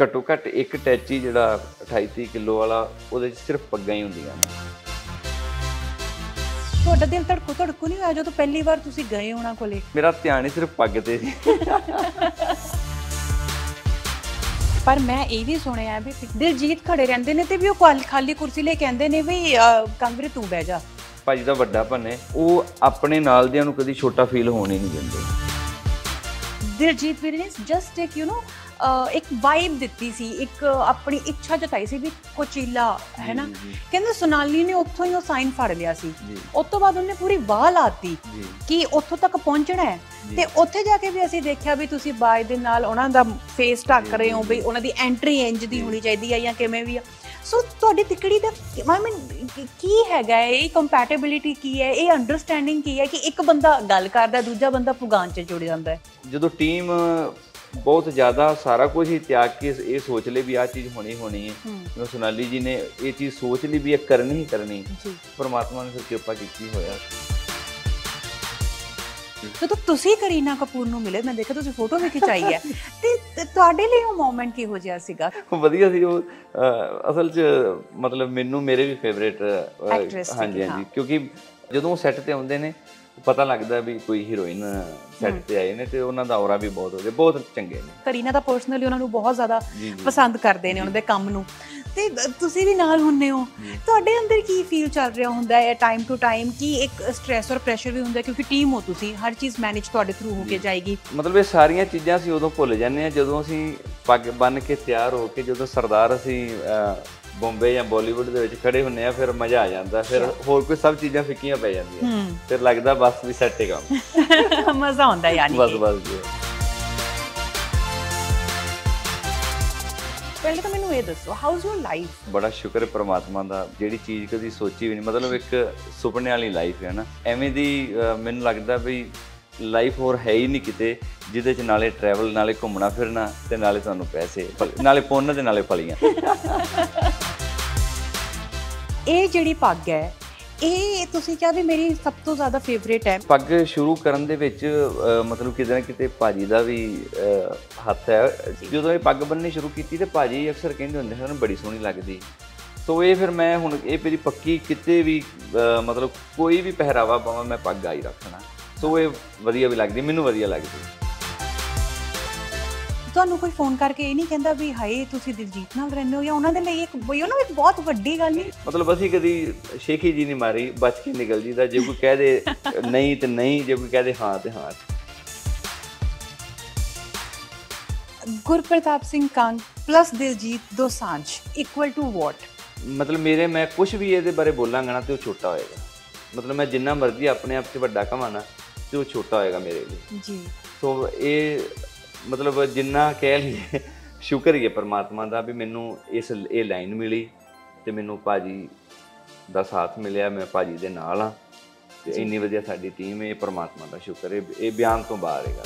ਘੱਟੋ ਘੱਟ ਇੱਕ ਟੈਚੀ ਜਿਹੜਾ 28 ਕਿਲੋ ਵਾਲਾ ਉਹਦੇ 'ਚ ਸਿਰਫ ਪੱਗਾਂ ਹੀ ਹੁੰਦੀਆਂ ਨੇ ਤੁਹਾਡਾ ਦਿਲ ਧੜਕੂ ਧੜਕੂ ਨਹੀਂ ਹੋਇਆ ਜਦੋਂ ਪਹਿਲੀ ਵਾਰ ਤੁਸੀਂ ਗਏ ਉਹਨਾਂ ਕੋਲੇ ਮੇਰਾ ਧਿਆਨ ਹੀ ਸਿਰਫ ਪੱਗ ਤੇ ਸੀ ਪਰ ਮੈਂ ਇਹ ਵੀ ਸੁਣਿਆ ਵੀ ਦਿਲਜੀਤ ਖੜੇ ਰਹਿੰਦੇ ਨੇ ਤੇ ਵੀ ਉਹ ਖਾਲੀ ਕੁਰਸੀ ਲੈ ਕਹਿੰਦੇ ਨੇ ਵੀ ਕੰਗਰੇ ਤੂੰ ਬਹਿ ਜਾ ਭਾਜੀ ਦਾ ਵੱਡਾ ਭੰਨੇ ਉਹ ਆਪਣੇ ਨਾਲ ਦੇ ਨੂੰ ਕਦੀ ਛੋਟਾ ਫੀਲ ਹੋਣੇ ਨਹੀਂ ਦਿੰਦੇ ਦਿਲਜੀਤ ਵੀ ਨੇ ਜਸਟ ਟੇਕ ਯੂ نو ਇੱਕ ਵਾਈਬ ਦਿੱਤੀ ਸੀ ਇੱਕ ਆਪਣੀ ਇੱਛਾ ਜਤਾਈ ਸੀ ਵੀ ਕੋਚੀਲਾ ਹੈ ਨਾ ਕਹਿੰਦੇ ਸੁਨਾਲੀ ਨੇ ਉੱਥੋਂ ਹੀ ਉਹ ਸਾਈਨ ਫੜ ਲਿਆ ਸੀ ਉਸ ਤੋਂ ਬਾਅਦ ਉਹਨੇ ਪੂਰੀ ਵਾਹ ਲਾਤੀ ਕਿ ਉੱਥੋਂ ਤੱਕ ਪਹੁੰਚਣਾ ਹੈ ਤੇ ਉੱਥੇ ਜਾ ਕੇ ਵੀ ਅਸੀਂ ਦੇਖਿਆ ਵੀ ਤੁਸੀਂ ਬਾਜ ਦੇ ਨਾਲ ਉਹਨਾਂ ਦਾ ਫੇਸ ਢੱਕ ਰਹੇ ਹੋ ਵੀ ਉਹਨਾਂ ਦੀ ਐਂਟਰੀ ਇੰਜ ਦੀ ਹੋਣੀ ਚਾਹੀਦੀ ਹੈ ਜਾਂ ਕਿਵੇਂ ਵੀ ਆ ਸੋ ਤੁਹਾਡੀ ਤਿਕੜੀ ਦਾ ਆਈ ਮੀਨ ਕੀ ਹੈਗਾ ਇਹ ਕੰਪੈਟੀਬਿਲਿਟੀ ਕੀ ਹੈ ਇਹ ਅੰਡਰਸਟੈਂਡਿੰਗ ਕੀ ਹੈ ਕਿ ਇੱਕ ਬੰਦਾ ਗੱਲ ਕਰਦਾ ਦੂਜਾ ਬੰਦਾ ਪੁਗਾਨ ਚ ਜੁੜ ਜਾਂਦਾ ਹੈ ਜਦੋਂ ਟੀਮ ਬਹੁਤ ਜ਼ਿਆਦਾ ਸਾਰਾ ਕੁਝ ਹੀ ਤਿਆਗ ਕੇ ਇਹ ਸੋਚ ਲਈ ਵੀ ਆ ਚੀਜ਼ ਹੋਣੀ ਹੋਣੀ ਹੈ ਮੈਨੂੰ ਸੁਨਾਲੀ ਜੀ ਨੇ ਇਹ ਚੀਜ਼ ਸੋਚ ਲਈ ਵੀ ਇਹ ਕਰਨੀ ਹੀ ਕਰਨੀ ਪਰਮਾਤਮਾ ਨੇ ਫਿਰ ਕਿਰਪਾ ਕੀਤੀ ਹੋਇਆ ਤਦ ਤੁਸੀਂ ਕਰੀਨਾ ਕਪੂਰ ਨੂੰ ਮਿਲੇ ਮੈਂ ਦੇਖਿਆ ਤੁਸੀਂ ਫੋਟੋ ਵੀ ਖਿਚਾਈ ਹੈ ਤੇ ਤੁਹਾਡੇ ਲਈ ਉਹ ਮੂਮੈਂਟ ਕੀ ਹੋ ਜਿਹਾ ਸੀਗਾ ਵਧੀਆ ਸੀ ਉਹ ਅਸਲ 'ਚ ਮਤਲਬ ਮੈਨੂੰ ਮੇਰੇ ਵੀ ਫੇਵਰੇਟ ਹਾਂਜੀ ਹਾਂਜੀ ਕਿਉਂਕਿ ਜਦੋਂ ਉਹ ਸੈੱਟ ਤੇ ਆਉਂਦੇ ਨੇ ਪਤਾ ਲੱਗਦਾ ਵੀ ਕੋਈ ਹੀਰੋਇਨ ਸੈੱਟ ਤੇ ਆਏ ਨੇ ਤੇ ਉਹਨਾਂ ਦਾ ਔਰਾ ਵੀ ਬਹੁਤ ਹੋਵੇ ਬਹੁਤ ਚੰਗੇ ਨੇ ਕਰੀਨਾ ਤਾਂ ਪਰਸਨਲੀ ਉਹਨਾਂ ਨੂੰ ਬਹੁਤ ਜ਼ਿਆਦਾ ਪਸੰਦ ਕਰਦੇ ਨੇ ਉਹਨਾਂ ਦੇ ਕੰਮ ਨੂੰ ਤੇ ਤੁਸੀਂ ਵੀ ਨਾਲ ਹੁੰਨੇ ਹੋ ਤੁਹਾਡੇ ਅੰਦਰ ਕੀ ਫੀਲ ਚੱਲ ਰਿਹਾ ਹੁੰਦਾ ਹੈ ਟਾਈਮ ਟੂ ਟਾਈਮ ਕੀ ਇੱਕ ਸਟ्रेस ਔਰ ਪ੍ਰੈਸ਼ਰ ਵੀ ਹੁੰਦਾ ਕਿਉਂਕਿ ਟੀਮ ਹੋ ਤੁਸੀਂ ਹਰ ਚੀਜ਼ ਮੈਨੇਜ ਤੁਹਾਡੇ ਥਰੂ ਹੋ ਕੇ ਜਾਏਗੀ ਮਤਲਬ ਇਹ ਸਾਰੀਆਂ ਚੀਜ਼ਾਂ ਅਸੀਂ ਉਦੋਂ ਭੁੱਲ ਜਾਂਦੇ ਆ ਜਦੋਂ ਅਸੀਂ ਪੱਗ ਬੰਨ ਕੇ ਤਿਆਰ ਹੋ ਕੇ ਜਦੋਂ ਸਰਦਾਰ ਅਸੀਂ ਬੰਬੇ ਜਾਂ ਬਾਲੀਵੁੱਡ ਦੇ ਵਿੱਚ ਖੜੇ ਹੁੰਨੇ ਆ ਫਿਰ ਮਜ਼ਾ ਆ ਜਾਂਦਾ ਫਿਰ ਹੋਰ ਕੋਈ ਸਭ ਚੀਜ਼ਾਂ ਫਿੱਕੀਆਂ ਪੈ ਜਾਂਦੀਆਂ ਫਿਰ ਲੱਗਦਾ ਬਸ ਵੀ ਸੈੱਟ ਹੀ ਕੰਮ ਮਜ਼ਾ ਆਉਂਦਾ ਯਾਨੀ ਬਸ ਬਸ ਜੀ ਪਹਿਲੇ ਤਾਂ ਮੈਨੂੰ ਇਹ ਦੱਸੋ ਹਾਊ ਇਜ਼ ਯੂਰ ਲਾਈਫ ਬੜਾ ਸ਼ੁਕਰ ਹੈ ਪ੍ਰਮਾਤਮਾ ਦਾ ਜਿਹੜੀ ਚੀਜ਼ ਕਦੀ ਸੋਚੀ ਵੀ ਨਹੀਂ ਮਤਲਬ ਇੱਕ ਸੁਪਨੇ ਵਾਲੀ ਲਾਈਫ ਹੈ ਨਾ ਐਵੇਂ ਦੀ ਮੈਨੂੰ ਲੱਗਦਾ ਵੀ ਲਾਈਫ ਹੋਰ ਹੈ ਹੀ ਨਹੀਂ ਕਿਤੇ ਜਿਹਦੇ ਚ ਨਾਲੇ ਟਰੈਵਲ ਨਾਲੇ ਘੁੰਮਣਾ ਫਿਰਨਾ ਤੇ ਨਾਲੇ ਤੁਹਾਨੂੰ ਪੈਸੇ ਨਾਲੇ ਪੁੰਨ ਤੇ ਨਾਲੇ ਫਲੀਆਂ ਇਹ ਜਿਹੜੀ ਪੱਗ ਹੈ ਇਹ ਤੁਸੀਂ ਕਿਹਾ ਵੀ ਮੇਰੀ ਸਭ ਤੋਂ ਜ਼ਿਆਦਾ ਫੇਵਰੇਟ ਹੈ ਪੱਗ ਸ਼ੁਰੂ ਕਰਨ ਦੇ ਵਿੱਚ ਮਤਲਬ ਕਿਦਾਂ ਨਾ ਕਿਤੇ ਭਾਜੀ ਦਾ ਵੀ ਹੱਥ ਹੈ ਜਦੋਂ ਇਹ ਪੱਗ ਬੰਨਣੀ ਸ਼ੁਰੂ ਕੀਤੀ ਤੇ ਭਾਜੀ ਅਕਸਰ ਕਹਿੰਦੇ ਹੁੰਦੇ ਹਨ ਬੜੀ ਸੋਹਣੀ ਲੱਗਦੀ ਸੋ ਇਹ ਫਿਰ ਮੈਂ ਹੁਣ ਇਹ ਮੇਰੀ ਪੱਕੀ ਕਿਤੇ ਵੀ ਮਤਲਬ ਕੋਈ ਵੀ ਪਹਿਰਾਵਾ ਪਾਵਾਂ ਮੈਂ ਪੱਗ ਆਈ ਰੱਖਣਾ ਸੋ ਇਹ ਵਧੀਆ ਵੀ ਲੱਗਦੀ ਮੈਨੂੰ ਵਧੀਆ ਲੱਗਦੀ ਤੁਹਾਨੂੰ ਕੋਈ ਫੋਨ ਕਰਕੇ ਇਹ ਨਹੀਂ ਕਹਿੰਦਾ ਵੀ ਹਾਏ ਤੁਸੀਂ ਦਿਲਜੀਤ ਨਾਲ ਰਹਿੰਦੇ ਹੋ ਜਾਂ ਉਹਨਾਂ ਦੇ ਲਈ ਇੱਕ ਯੂ نو ਇੱਕ ਬਹੁਤ ਵੱਡੀ ਗੱਲ ਨਹੀਂ ਮਤਲਬ ਅਸੀਂ ਕਦੀ ਸ਼ੇਖੀ ਜੀ ਨਹੀਂ ਮਾਰੀ ਬਚ ਕੇ ਨਿਕਲ ਜੀਦਾ ਜੇ ਕੋਈ ਕਹਿ ਦੇ ਨਹੀਂ ਤੇ ਨਹੀਂ ਜੇ ਕੋਈ ਕਹਿ ਦੇ ਹਾਂ ਤੇ ਹਾਂ Gurpratap Singh Kang plus Diljit Dosanjh equal to what ਮਤਲਬ ਮੇਰੇ ਮੈਂ ਕੁਝ ਵੀ ਇਹਦੇ ਬਾਰੇ ਬੋਲਾਂਗਾ ਨਾ ਤੇ ਉਹ ਛੋਟਾ ਹੋਏਗਾ ਮਤਲਬ ਮੈਂ ਜਿੰਨਾ ਮਰਜ਼ੀ ਆਪਣੇ ਆਪ 'ਚ ਵੱਡਾ ਕਮਾਣਾ ਤੇ ਉਹ ਛੋਟਾ ਹੋਏਗਾ ਮੇਰੇ ਲਈ ਜੀ ਸੋ ਇਹ ਮਤਲਬ ਜਿੰਨਾ ਕਹਿ ਲਈਏ ਸ਼ੁਕਰ ਹੈ ਪਰਮਾਤਮਾ ਦਾ ਵੀ ਮੈਨੂੰ ਇਸ ਇਹ ਲਾਈਨ ਮਿਲੀ ਤੇ ਮੈਨੂੰ ਪਾਜੀ ਦਾ ਸਾਥ ਮਿਲਿਆ ਮੈਂ ਪਾਜੀ ਦੇ ਨਾਲ ਆ ਤੇ ਇੰਨੀ ਵਧੀਆ ਸਾਡੀ ਟੀਮ ਹੈ ਪਰਮਾਤਮਾ ਦਾ ਸ਼ੁਕਰ ਹੈ ਇਹ ਬਿਆਨ ਤੋਂ ਬਾਹਰ ਹੈਗਾ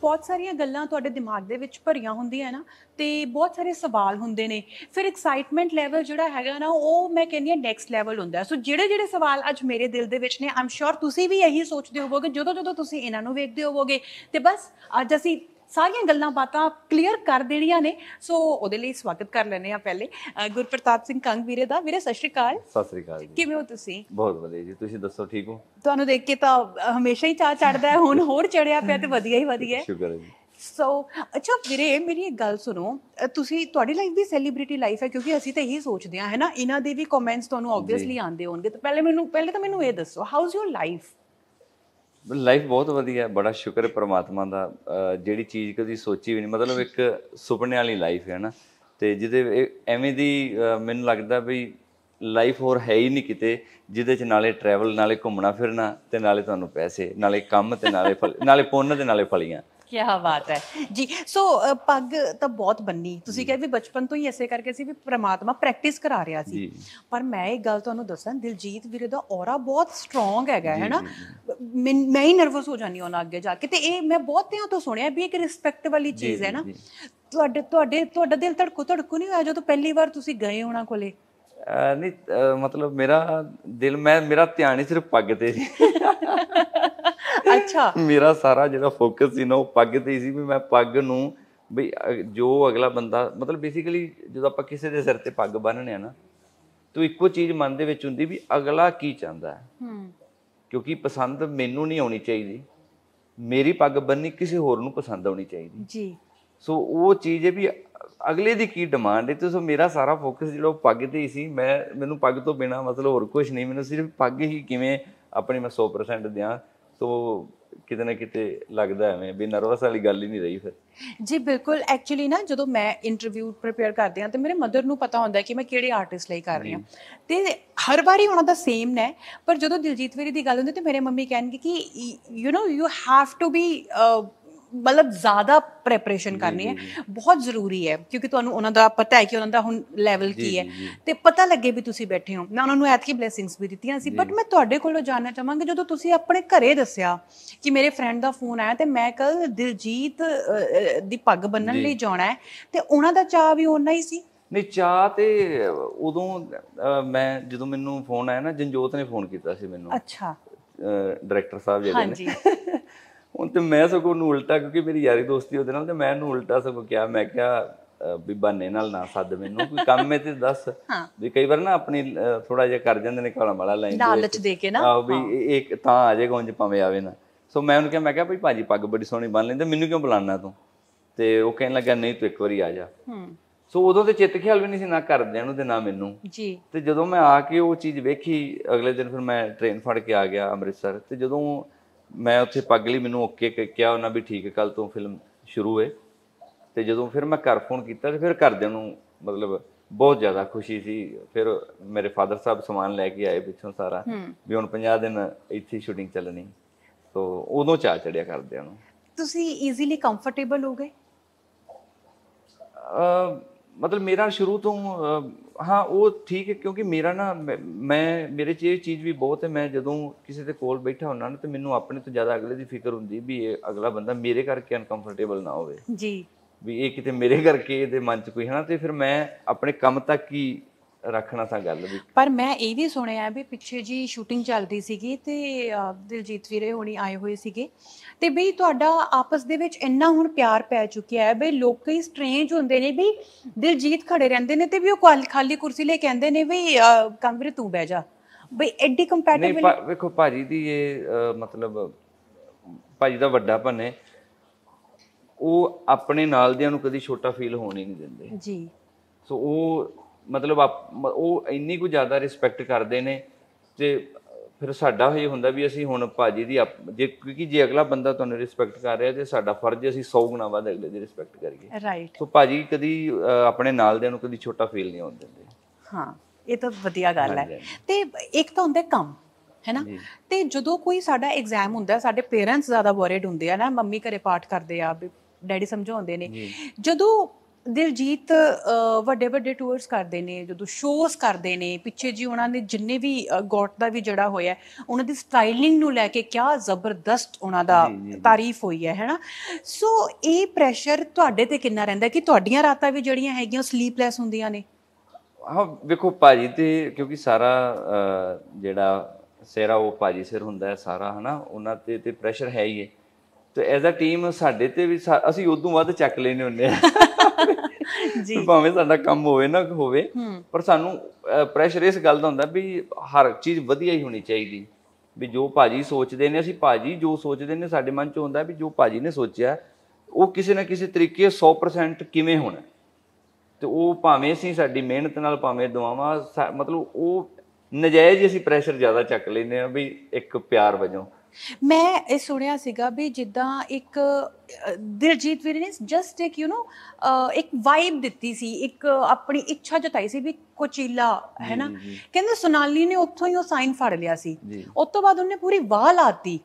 ਬਹੁਤ ਸਾਰੀਆਂ ਗੱਲਾਂ ਤੁਹਾਡੇ ਦਿਮਾਗ ਦੇ ਵਿੱਚ ਭਰੀਆਂ ਹੁੰਦੀਆਂ ਨਾ ਤੇ ਬਹੁਤ ਸਾਰੇ ਸਵਾਲ ਹੁੰਦੇ ਨੇ ਫਿਰ ਐਕਸਾਈਟਮੈਂਟ ਲੈਵਲ ਜਿਹੜਾ ਹੈਗਾ ਨਾ ਉਹ ਮੈਂ ਕਹਿੰਦੀ ਆ ਨੈਕਸਟ ਲੈਵਲ ਹੁੰਦਾ ਸੋ ਜਿਹੜੇ ਜਿਹੜੇ ਸਵਾਲ ਅੱਜ ਮੇਰੇ ਦਿਲ ਦੇ ਵਿੱਚ ਨੇ ਆਮ ਸ਼ੋਰ ਤੁਸੀਂ ਵੀ ਇਹੀ ਸੋਚਦੇ ਹੋਵੋਗੇ ਜਦੋਂ ਜਦੋਂ ਤੁਸੀਂ ਇਹਨਾਂ ਨੂੰ ਵੇਖਦੇ ਹੋਵੋਗੇ ਤੇ ਬਸ ਅੱਜ ਅਸੀਂ ਸਾਰੀਆਂ ਗੱਲਾਂ ਬਾਤਾਂ ਕਲੀਅਰ ਕਰ ਦੇਣੀਆਂ ਨੇ ਸੋ ਉਹਦੇ ਲਈ ਸਵਾਗਤ ਕਰ ਲੈਨੇ ਆ ਪਹਿਲੇ ਗੁਰਪ੍ਰਤਾਪ ਸਿੰਘ ਕੰਗ ਵੀਰੇ ਦਾ ਵੀਰੇ ਸਤਿ ਸ਼੍ਰੀ ਅਕਾਲ ਸਤਿ ਸ੍ਰੀ ਅਕਾਲ ਜੀ ਕਿਵੇਂ ਹੋ ਤੁਸੀਂ ਬਹੁਤ ਵਧੀਆ ਜੀ ਤੁਸੀਂ ਦੱਸੋ ਠੀਕ ਹੋ ਤੁਹਾਨੂੰ ਦੇਖ ਕੇ ਤਾਂ ਹਮੇਸ਼ਾ ਹੀ ਚਾਹ ਚੜਦਾ ਹੈ ਹੁਣ ਹੋਰ ਚੜਿਆ ਪਿਆ ਤੇ ਵਧੀਆ ਹੀ ਵਧੀਆ ਹੈ ਸ਼ੁਕਰ ਹੈ ਜੀ ਸੋ ਅੱਛਾ ਵੀਰੇ ਮੇਰੀ ਇੱਕ ਗੱਲ ਸੁਣੋ ਤੁਸੀਂ ਤੁਹਾਡੀ ਲਾਈਫ ਵੀ ਸੈਲੀਬ੍ਰਿਟੀ ਲਾਈਫ ਹੈ ਕਿਉਂਕਿ ਅਸੀਂ ਤਾਂ ਇਹੀ ਸੋਚਦੇ ਹਾਂ ਹੈ ਨਾ ਇਹਨਾਂ ਦੇ ਵੀ ਕਮੈਂਟਸ ਤੁਹਾਨੂੰ ਆਬਵੀਅਸਲੀ ਆਉਂਦੇ ਹੋਣਗੇ ਤਾਂ ਪਹਿਲੇ ਮੈਨੂੰ ਪਹਿਲੇ ਤਾਂ ਮੈਨੂੰ ਇਹ ਦੱਸੋ how is your life life ਬਹੁਤ ਵਧੀਆ ਹੈ ਬੜਾ ਸ਼ੁਕਰ ਹੈ ਪ੍ਰਮਾਤਮਾ ਦਾ ਜਿਹੜੀ ਚੀਜ਼ ਕਦੀ ਸੋਚੀ ਵੀ ਨਹੀਂ ਮਤਲਬ ਇੱਕ ਸੁਪਨੇ ਵਾਲੀ ਲਾਈਫ ਹੈ ਨਾ ਤੇ ਜਿਹਦੇ ਐਵੇਂ ਦੀ ਮੈਨੂੰ ਲੱਗਦਾ ਵੀ ਲਾਈਫ ਹੋਰ ਹੈ ਹੀ ਨਹੀਂ ਕਿਤੇ ਜਿਹਦੇ ਚ ਨਾਲੇ ਟਰੈਵਲ ਨਾਲੇ ਘੁੰਮਣਾ ਫਿਰਨਾ ਤੇ ਨਾਲੇ ਤੁਹਾਨੂੰ ਪੈਸੇ ਨਾਲੇ ਕੰਮ ਤੇ ਨਾਲੇ ਨਾਲੇ ਪੁੰਨ ਤੇ ਨਾਲੇ ਫਲੀਆਂ ਕੀ ਬਾਤ ਹੈ ਜੀ ਸੋ ਪੱਗ ਤਾਂ ਬਹੁਤ ਬੰਨੀ ਤੁਸੀਂ ਕਹੇ ਵੀ ਬਚਪਨ ਤੋਂ ਹੀ ਐਸੇ ਕਰਕੇ ਸੀ ਵੀ ਪ੍ਰਮਾਤਮਾ ਪ੍ਰੈਕਟਿਸ ਕਰਾ ਰਿਹਾ ਸੀ ਪਰ ਮੈਂ ਇਹ ਗੱਲ ਤੁਹਾਨੂੰ ਦੱਸਾਂ ਦਿਲਜੀਤ ਵੀਰੇ ਦਾ ਔਰਾ ਬਹੁਤ ਸਟਰੋਂਗ ਹੈਗਾ ਹੈ ਨਾ ਮੈਂ ਹੀ ਨਰਵਸ ਹੋ ਜਾਂਦੀ ਹਾਂ ਅੱਗੇ ਜਾ ਕੇ ਤੇ ਇਹ ਮੈਂ ਬਹੁਤ ਧਿਆਨ ਤੋਂ ਸੁਣਿਆ ਵੀ ਇੱਕ ਰਿਸਪੈਕਟ ਵਾਲੀ ਚੀਜ਼ ਹੈ ਨਾ ਤੁਹਾਡੇ ਤੁਹਾਡੇ ਤੁਹਾਡਾ ਦਿਲ ਧੜਕੋ ਧੜਕੋ ਨਹੀਂ ਹੋਇਆ ਜਦੋਂ ਪਹਿਲੀ ਵਾਰ ਤੁਸੀਂ ਗਏ ਉਹਨਾਂ ਕੋਲੇ ਨਹੀਂ ਮਤਲਬ ਮੇਰਾ ਦਿਲ ਮੈਂ ਮੇਰਾ ਧਿਆਨ ਹੀ ਸਿਰਫ ਪੱਗ ਤੇ ਸੀ ਅੱਛਾ ਮੇਰਾ ਸਾਰਾ ਜਿਹੜਾ ਫੋਕਸ ਸੀ ਨਾ ਉਹ ਪੱਗ ਤੇ ਸੀ ਵੀ ਮੈਂ ਪੱਗ ਨੂੰ ਵੀ ਜੋ ਅਗਲਾ ਬੰਦਾ ਮਤਲਬ ਬੇਸਿਕਲੀ ਜਦੋਂ ਆਪਾਂ ਕਿਸੇ ਦੇ ਸਿਰ ਤੇ ਪੱਗ ਬੰਨਣੇ ਆ ਨਾ ਤੋ ਇੱਕੋ ਚੀਜ਼ ਮਨ ਦੇ ਵਿੱਚ ਹੁੰਦੀ ਵੀ ਅਗਲਾ ਕੀ ਚਾਹੁੰਦਾ ਹੈ ਹੂੰ ਕਿਉਂਕਿ ਪਸੰਦ ਮੈਨੂੰ ਨਹੀਂ ਆਉਣੀ ਚਾਹੀਦੀ ਮੇਰੀ ਪੱਗ ਬੰਨੀ ਕਿਸੇ ਹੋਰ ਨੂੰ ਪਸੰਦ ਆਉਣੀ ਚਾਹੀਦੀ ਜੀ ਸੋ ਉਹ ਚੀਜ਼ ਹੈ ਵੀ ਅਗਲੇ ਦੀ ਕੀ ਡਿਮਾਂਡ ਹੈ ਤੇ ਸੋ ਮੇਰਾ ਸਾਰਾ ਫੋਕਸ ਜਿਹੜਾ ਉਹ ਪੱਗ ਤੇ ਹੀ ਸੀ ਮੈਂ ਮੈਨੂੰ ਪੱਗ ਤੋਂ ਬਿਨਾ ਮਤਲਬ ਹੋਰ ਕੁਝ ਨਹੀਂ ਮੈਨੂੰ ਸਿਰਫ ਪੱਗ ਹੀ ਕਿਵੇਂ ਆਪਣੀ ਮੈਂ 100% ਦਿਆਂ ਸੋ ਕਿਤੇ ਨਾ ਕਿਤੇ ਲੱਗਦਾ ਐਵੇਂ ਵੀ ਨਰਵਸ ਵਾਲੀ ਗੱਲ ਹੀ ਨਹੀਂ ਰਹੀ ਫਿਰ ਜੀ ਬਿਲਕੁਲ ਐਕਚੁਅਲੀ ਨਾ ਜਦੋਂ ਮੈਂ ਇੰਟਰਵਿਊ ਪ੍ਰਿਪੇਅਰ ਕਰਦੇ ਹਾਂ ਤੇ ਮੇਰੇ ਮਦਰ ਨੂੰ ਪਤਾ ਹੁੰਦਾ ਕਿ ਮੈਂ ਕਿਹੜੇ ਆਰਟਿਸਟ ਲਈ ਕਰ ਰਹੀ ਹਾਂ ਤੇ ਹਰ ਵਾਰੀ ਉਹਨਾਂ ਦਾ ਸੇਮ ਨੇ ਪਰ ਜਦੋਂ ਦਿਲਜੀਤ ਵੀਰੀ ਦੀ ਗੱਲ ਹੁੰਦੀ ਤੇ ਮੇਰੇ ਮੰਮੀ ਕਹਿਣਗੇ ਕਿ you know you have to be ਮਤਲਬ ਜ਼ਿਆਦਾ ਪ੍ਰੈਪਰੇਸ਼ਨ ਕਰਨੀ ਹੈ ਬਹੁਤ ਜ਼ਰੂਰੀ ਹੈ ਕਿਉਂਕਿ ਤੁਹਾਨੂੰ ਉਹਨਾਂ ਦਾ ਪਤਾ ਹੈ ਕਿ ਉਹਨਾਂ ਦਾ ਹੁਣ ਲੈਵਲ ਕੀ ਹੈ ਤੇ ਪਤਾ ਲੱਗੇ ਵੀ ਤੁਸੀਂ ਬੈਠੇ ਹੋ ਮੈਂ ਉਹਨਾਂ ਨੂੰ ਐਤਕੀ ਬਲੇਸਿੰਗਸ ਵੀ ਦਿੱਤੀਆਂ ਸੀ ਬਟ ਮੈਂ ਤੁਹਾਡੇ ਕੋਲੋਂ ਜਾਣਨਾ ਚਾਹਾਂਗੀ ਜਦੋਂ ਤੁਸੀਂ ਆਪਣੇ ਘਰੇ ਦੱਸਿਆ ਕਿ ਮੇਰੇ ਫਰੈਂਡ ਦਾ ਫੋਨ ਆਇਆ ਤੇ ਮੈਂ ਕੱਲ ਦਿਲਜੀਤ ਦੀ ਪੱਗ ਬੰਨਣ ਲਈ ਜਾਣਾ ਹੈ ਤੇ ਉਹਨਾਂ ਦਾ ਚਾਹ ਵੀ ਉਹਨਾਂ ਹੀ ਸੀ ਨਹੀਂ ਚਾਹ ਤੇ ਉਦੋਂ ਮੈਂ ਜਦੋਂ ਮੈਨੂੰ ਫੋਨ ਆਇਆ ਨਾ ਜਨਜੋਤ ਨੇ ਫੋਨ ਕੀਤਾ ਸੀ ਮੈਨੂੰ ਅੱਛਾ ਡਾਇਰੈਕਟਰ ਸਾਹਿਬ ਜਿਹੜੇ ਨੇ ਹੁਣ ਤੇ ਮੈਂ ਸਗੋਂ ਨੂੰ ਉਲਟਾ ਕਿਉਂਕਿ ਮੇਰੀ ਯਾਰੀ ਦੋਸਤੀ ਉਹਦੇ ਨਾਲ ਤੇ ਮੈਂ ਨੂੰ ਉਲਟਾ ਸਗੋਂ ਕਿਹਾ ਮੈਂ ਕਿਹਾ ਵੀ ਬੰਨੇ ਨਾਲ ਨਾ ਸੱਦ ਮੈਨੂੰ ਕੋਈ ਕੰਮ ਹੈ ਤੇ ਦੱਸ ਵੀ ਕਈ ਵਾਰ ਨਾ ਆਪਣੀ ਥੋੜਾ ਜਿਹਾ ਕਰ ਜਾਂਦੇ ਨੇ ਕਾਲਾ ਮਾਲਾ ਲੈਂਦੇ ਲਾਲਚ ਦੇ ਕੇ ਨਾ ਆਹ ਵੀ ਇੱਕ ਤਾਂ ਆ ਜਾਏਗਾ ਉਂਝ ਪਾਵੇਂ ਆਵੇ ਨਾ ਸੋ ਮੈਂ ਉਹਨੂੰ ਕਿਹਾ ਮੈਂ ਕਿਹਾ ਭਾਈ ਭਾਜੀ ਪੱਗ ਬੜੀ ਸੋਹਣੀ ਬੰਨ ਲੈਂਦੇ ਮੈਨੂੰ ਕਿਉਂ ਬੁਲਾਣਾ ਤੂੰ ਤੇ ਉਹ ਕਹਿਣ ਲੱਗਾ ਨਹੀਂ ਤੂੰ ਇੱਕ ਵਾਰੀ ਆ ਜਾ ਸੋ ਉਦੋਂ ਤੇ ਚਿੱਤ ਖਿਆਲ ਵੀ ਨਹੀਂ ਸੀ ਨਾ ਕਰਦਿਆਂ ਨੂੰ ਤੇ ਨਾ ਮੈਨੂੰ ਜੀ ਤੇ ਜਦੋਂ ਮੈਂ ਆ ਕੇ ਉਹ ਚੀਜ਼ ਵੇਖੀ ਅਗਲੇ ਦਿਨ ਫਿਰ ਮੈਂ ਟ੍ਰੇਨ ਫੜ ਕੇ ਆ ਗਿਆ ਅੰਮ੍ਰਿਤਸਰ ਤੇ ਜਦੋਂ ਮੈਂ ਉੱਥੇ ਪੱਗ ਲਈ ਮੈਨੂੰ ਓਕੇ ਕਿਹਾ ਉਹਨਾਂ ਵੀ ਠੀਕ ਹੈ ਕੱਲ ਤੋਂ ਫਿਲਮ ਸ਼ੁਰੂ ਹੈ ਤੇ ਜਦੋਂ ਫਿਰ ਮੈਂ ਘਰ ਫੋਨ ਕੀਤਾ ਤੇ ਫਿਰ ਘਰਦਿਆਂ ਨੂੰ ਮਤਲਬ ਬਹੁਤ ਜ਼ਿਆਦਾ ਖੁਸ਼ੀ ਸੀ ਫਿਰ ਮੇਰੇ ਫਾਦਰ ਸਾਹਿਬ ਸਮਾਨ ਲੈ ਕੇ ਆਏ ਪਿੱਛੋਂ ਸਾਰਾ ਵੀ ਹੁਣ 50 ਦਿਨ ਇੱਥੇ ਸ਼ੂਟਿੰਗ ਚੱਲਣੀ ਸੋ ਉਦੋਂ ਚਾਹ ਚੜਿਆ ਕਰਦਿਆਂ ਨੂੰ ਤੁਸੀਂ ਈਜ਼ੀਲੀ ਕੰਫਰਟੇਬਲ ਹੋ ਗਏ ਮਤਲਬ ਮੇਰਾ ਸ਼ੁਰੂ ਤੋਂ ਹਾਂ ਉਹ ਠੀਕ ਹੈ ਕਿਉਂਕਿ ਮੇਰਾ ਨਾ ਮੈਂ ਮੇਰੇ 'ਚ ਇਹ ਚੀਜ਼ ਵੀ ਬਹੁਤ ਹੈ ਮੈਂ ਜਦੋਂ ਕਿਸੇ ਦੇ ਕੋਲ ਬੈਠਾ ਹੁੰਦਾ ਨਾ ਤੇ ਮੈਨੂੰ ਆਪਣੇ ਤੋਂ ਜ਼ਿਆਦਾ ਅਗਲੇ ਦੀ ਫਿਕਰ ਹੁੰਦੀ ਵੀ ਇਹ ਅਗਲਾ ਬੰਦਾ ਮੇਰੇ ਕਰਕੇ ਅਨਕੰਫਰਟੇਬਲ ਨਾ ਹੋਵੇ ਜੀ ਵੀ ਇਹ ਕਿਤੇ ਮੇਰੇ ਕਰਕੇ ਇਹਦੇ ਮਨ 'ਚ ਕੋਈ ਹੈ ਨਾ ਤੇ ਫਿਰ ਮੈਂ ਆਪਣੇ ਕੰਮ ਤੱਕ ਹੀ ਰੱਖਣਾ ਤਾਂ ਗੱਲ ਵੀ ਪਰ ਮੈਂ ਇਹ ਵੀ ਸੁਣਿਆ ਵੀ ਪਿੱਛੇ ਜੀ ਸ਼ੂਟਿੰਗ ਚੱਲਦੀ ਸੀਗੀ ਤੇ ਦਿਲਜੀਤ ਵੀਰੇ ਹੋਣੀ ਆਏ ਹੋਏ ਸੀਗੇ ਤੇ ਬਈ ਤੁਹਾਡਾ ਆਪਸ ਦੇ ਵਿੱਚ ਇੰਨਾ ਹੁਣ ਪਿਆਰ ਪੈ ਚੁੱਕਿਆ ਹੈ ਬਈ ਲੋਕ ਕਈ ਸਟ੍ਰੇਂਜ ਹੁੰਦੇ ਨੇ ਵੀ ਦਿਲਜੀਤ ਖੜੇ ਰਹਿੰਦੇ ਨੇ ਤੇ ਵੀ ਉਹ ਖਾਲੀ ਕੁਰਸੀ ਲੈ ਕਹਿੰਦੇ ਨੇ ਵੀ ਕੰਵਰੇ ਤੂੰ ਬਹਿ ਜਾ ਬਈ ਐਡੀ ਕੰਪੈਟੀਬਲ ਨਹੀਂ ਵੇਖੋ ਭਾਜੀ ਦੀ ਇਹ ਮਤਲਬ ਭਾਜੀ ਦਾ ਵੱਡਾ ਭੰਨੇ ਉਹ ਆਪਣੇ ਨਾਲ ਦਿਆਂ ਨੂੰ ਕਦੀ ਛੋਟਾ ਫੀਲ ਹੋਣੀ ਨਹੀਂ ਦਿੰਦੇ ਜੀ ਸੋ ਉਹ ਮਤਲਬ ਉਹ ਇੰਨੀ ਕੁ ਜ਼ਿਆਦਾ ਰਿਸਪੈਕਟ ਕਰਦੇ ਨੇ ਤੇ ਫਿਰ ਸਾਡਾ ਹੋਈ ਹੁੰਦਾ ਵੀ ਅਸੀਂ ਹੁਣ ਭਾਜੀ ਦੀ ਜੇ ਕਿਉਂਕਿ ਜੇ ਅਗਲਾ ਬੰਦਾ ਤੁਹਾਨੂੰ ਰਿਸਪੈਕਟ ਕਰ ਰਿਹਾ ਤੇ ਸਾਡਾ ਫਰਜ਼ ਅਸੀਂ 100 ਗੁਣਾ ਵੱਧ ਅਗਲੇ ਦੀ ਰਿਸਪੈਕਟ ਕਰੀਏ ਰਾਈਟ ਸੋ ਭਾਜੀ ਕਦੀ ਆਪਣੇ ਨਾਲ ਦੇ ਨੂੰ ਕਦੀ ਛੋਟਾ ਫੀਲ ਨਹੀਂ ਹੋਣ ਦਿੰਦੇ ਹਾਂ ਇਹ ਤਾਂ ਵਧੀਆ ਗੱਲ ਹੈ ਤੇ ਇੱਕ ਤਾਂ ਹੁੰਦਾ ਕੰਮ ਹੈਨਾ ਤੇ ਜਦੋਂ ਕੋਈ ਸਾਡਾ ਐਗਜ਼ਾਮ ਹੁੰਦਾ ਸਾਡੇ ਪੇਰੈਂਟਸ ਜ਼ਿਆਦਾ ਵਰੀਡ ਹੁੰਦੇ ਆ ਨਾ ਮੰਮੀ ਘਰੇ ਪਾਠ ਕਰਦੇ ਆ ਡੈਡੀ ਸਮਝਾਉਂਦੇ ਨੇ ਜਦੋਂ ਦਿਲਜੀਤ ਵੱਡੇ ਵੱਡੇ ਟੂਰਸ ਕਰਦੇ ਨੇ ਜਦੋਂ ਸ਼ੋਜ਼ ਕਰਦੇ ਨੇ ਪਿੱਛੇ ਜੀ ਉਹਨਾਂ ਨੇ ਜਿੰਨੇ ਵੀ ਗੋਟ ਦਾ ਵੀ ਜੜਾ ਹੋਇਆ ਉਹਨਾਂ ਦੀ ਸਟਾਈਲਿੰਗ ਨੂੰ ਲੈ ਕੇ ਕਿਆ ਜ਼ਬਰਦਸਤ ਉਹਨਾਂ ਦਾ ਤਾਰੀਫ ਹੋਈ ਹੈ ਹੈਨਾ ਸੋ ਇਹ ਪ੍ਰੈਸ਼ਰ ਤੁਹਾਡੇ ਤੇ ਕਿੰਨਾ ਰਹਿੰਦਾ ਕਿ ਤੁਹਾਡੀਆਂ ਰਾਤਾਂ ਵੀ ਜਿਹੜੀਆਂ ਹੈਗੀਆਂ ਸਲੀਪਲੈਸ ਹੁੰਦੀਆਂ ਨੇ ਹਾਂ ਵੇਖੋ ਭਾਜੀ ਤੇ ਕਿਉਂਕਿ ਸਾਰਾ ਜਿਹੜਾ ਸਿਹਰਾ ਉਹ ਭਾਜੀ ਸਿਰ ਹੁੰਦਾ ਹੈ ਸਾਰਾ ਹਨਾ ਉਹਨਾਂ ਤੇ ਤੇ ਪ੍ਰੈਸ਼ਰ ਹੈ ਹੀ ਹੈ ਤੇ ਐਜ਼ ਅ ਟੀਮ ਸਾਡੇ ਤੇ ਵੀ ਅਸੀਂ ਉਦੋਂ ਵੱਧ ਚੱਕ ਲੈਨੇ ਹੁੰਨੇ ਆ ਜੀ ਭਾਵੇਂ ਸਾਡਾ ਕੰਮ ਹੋਵੇ ਨਾ ਹੋਵੇ ਪਰ ਸਾਨੂੰ ਪ੍ਰੈਸ਼ਰ ਇਸ ਗੱਲ ਦਾ ਹੁੰਦਾ ਵੀ ਹਰ ਚੀਜ਼ ਵਧੀਆ ਹੀ ਹੋਣੀ ਚਾਹੀਦੀ ਵੀ ਜੋ ਭਾਜੀ ਸੋਚਦੇ ਨੇ ਅਸੀਂ ਭਾਜੀ ਜੋ ਸੋਚਦੇ ਨੇ ਸਾਡੇ ਮਨ 'ਚ ਹੁੰਦਾ ਵੀ ਜੋ ਭਾਜੀ ਨੇ ਸੋਚਿਆ ਉਹ ਕਿਸੇ ਨਾ ਕਿਸੇ ਤਰੀਕੇ 100% ਕਿਵੇਂ ਹੋਣਾ ਤੇ ਉਹ ਭਾਵੇਂ ਅਸੀਂ ਸਾਡੀ ਮਿਹਨਤ ਨਾਲ ਭਾਵੇਂ ਦੁਆਵਾਂ ਮਤਲਬ ਉਹ ਨਜਾਇਜ਼ ਅਸੀਂ ਪ੍ਰੈਸ਼ਰ ਜ਼ਿਆਦਾ ਚੱਕ ਲੈਨੇ ਆ ਵੀ ਇੱਕ ਪਿਆਰ ਵਜੋਂ ਮੈਂ ਇਹ ਸੁਣਿਆ ਸੀਗਾ ਵੀ ਜਿੱਦਾਂ ਇੱਕ ਦਿਲਜੀਤ ਵੀਰ ਨੇ ਜਸਟ ਇੱਕ ਯੂ نو ਇੱਕ ਵਾਈਬ ਦਿੱਤੀ ਸੀ ਇੱਕ ਆਪਣੀ ਇੱਛਾ ਜਤਾਈ ਸੀ ਵੀ ਕੋਚੀਲਾ ਹੈ ਨਾ ਕਹਿੰਦੇ ਸੋਨਾਲੀ ਨੇ ਉੱਥੋਂ ਹੀ ਉਹ ਸਾਈਨ ਫੜ ਲਿਆ ਸੀ ਉਸ ਤੋਂ ਬਾਅਦ ਉਹਨੇ ਪੂਰੀ ਵਾਹ ਲਾਤੀ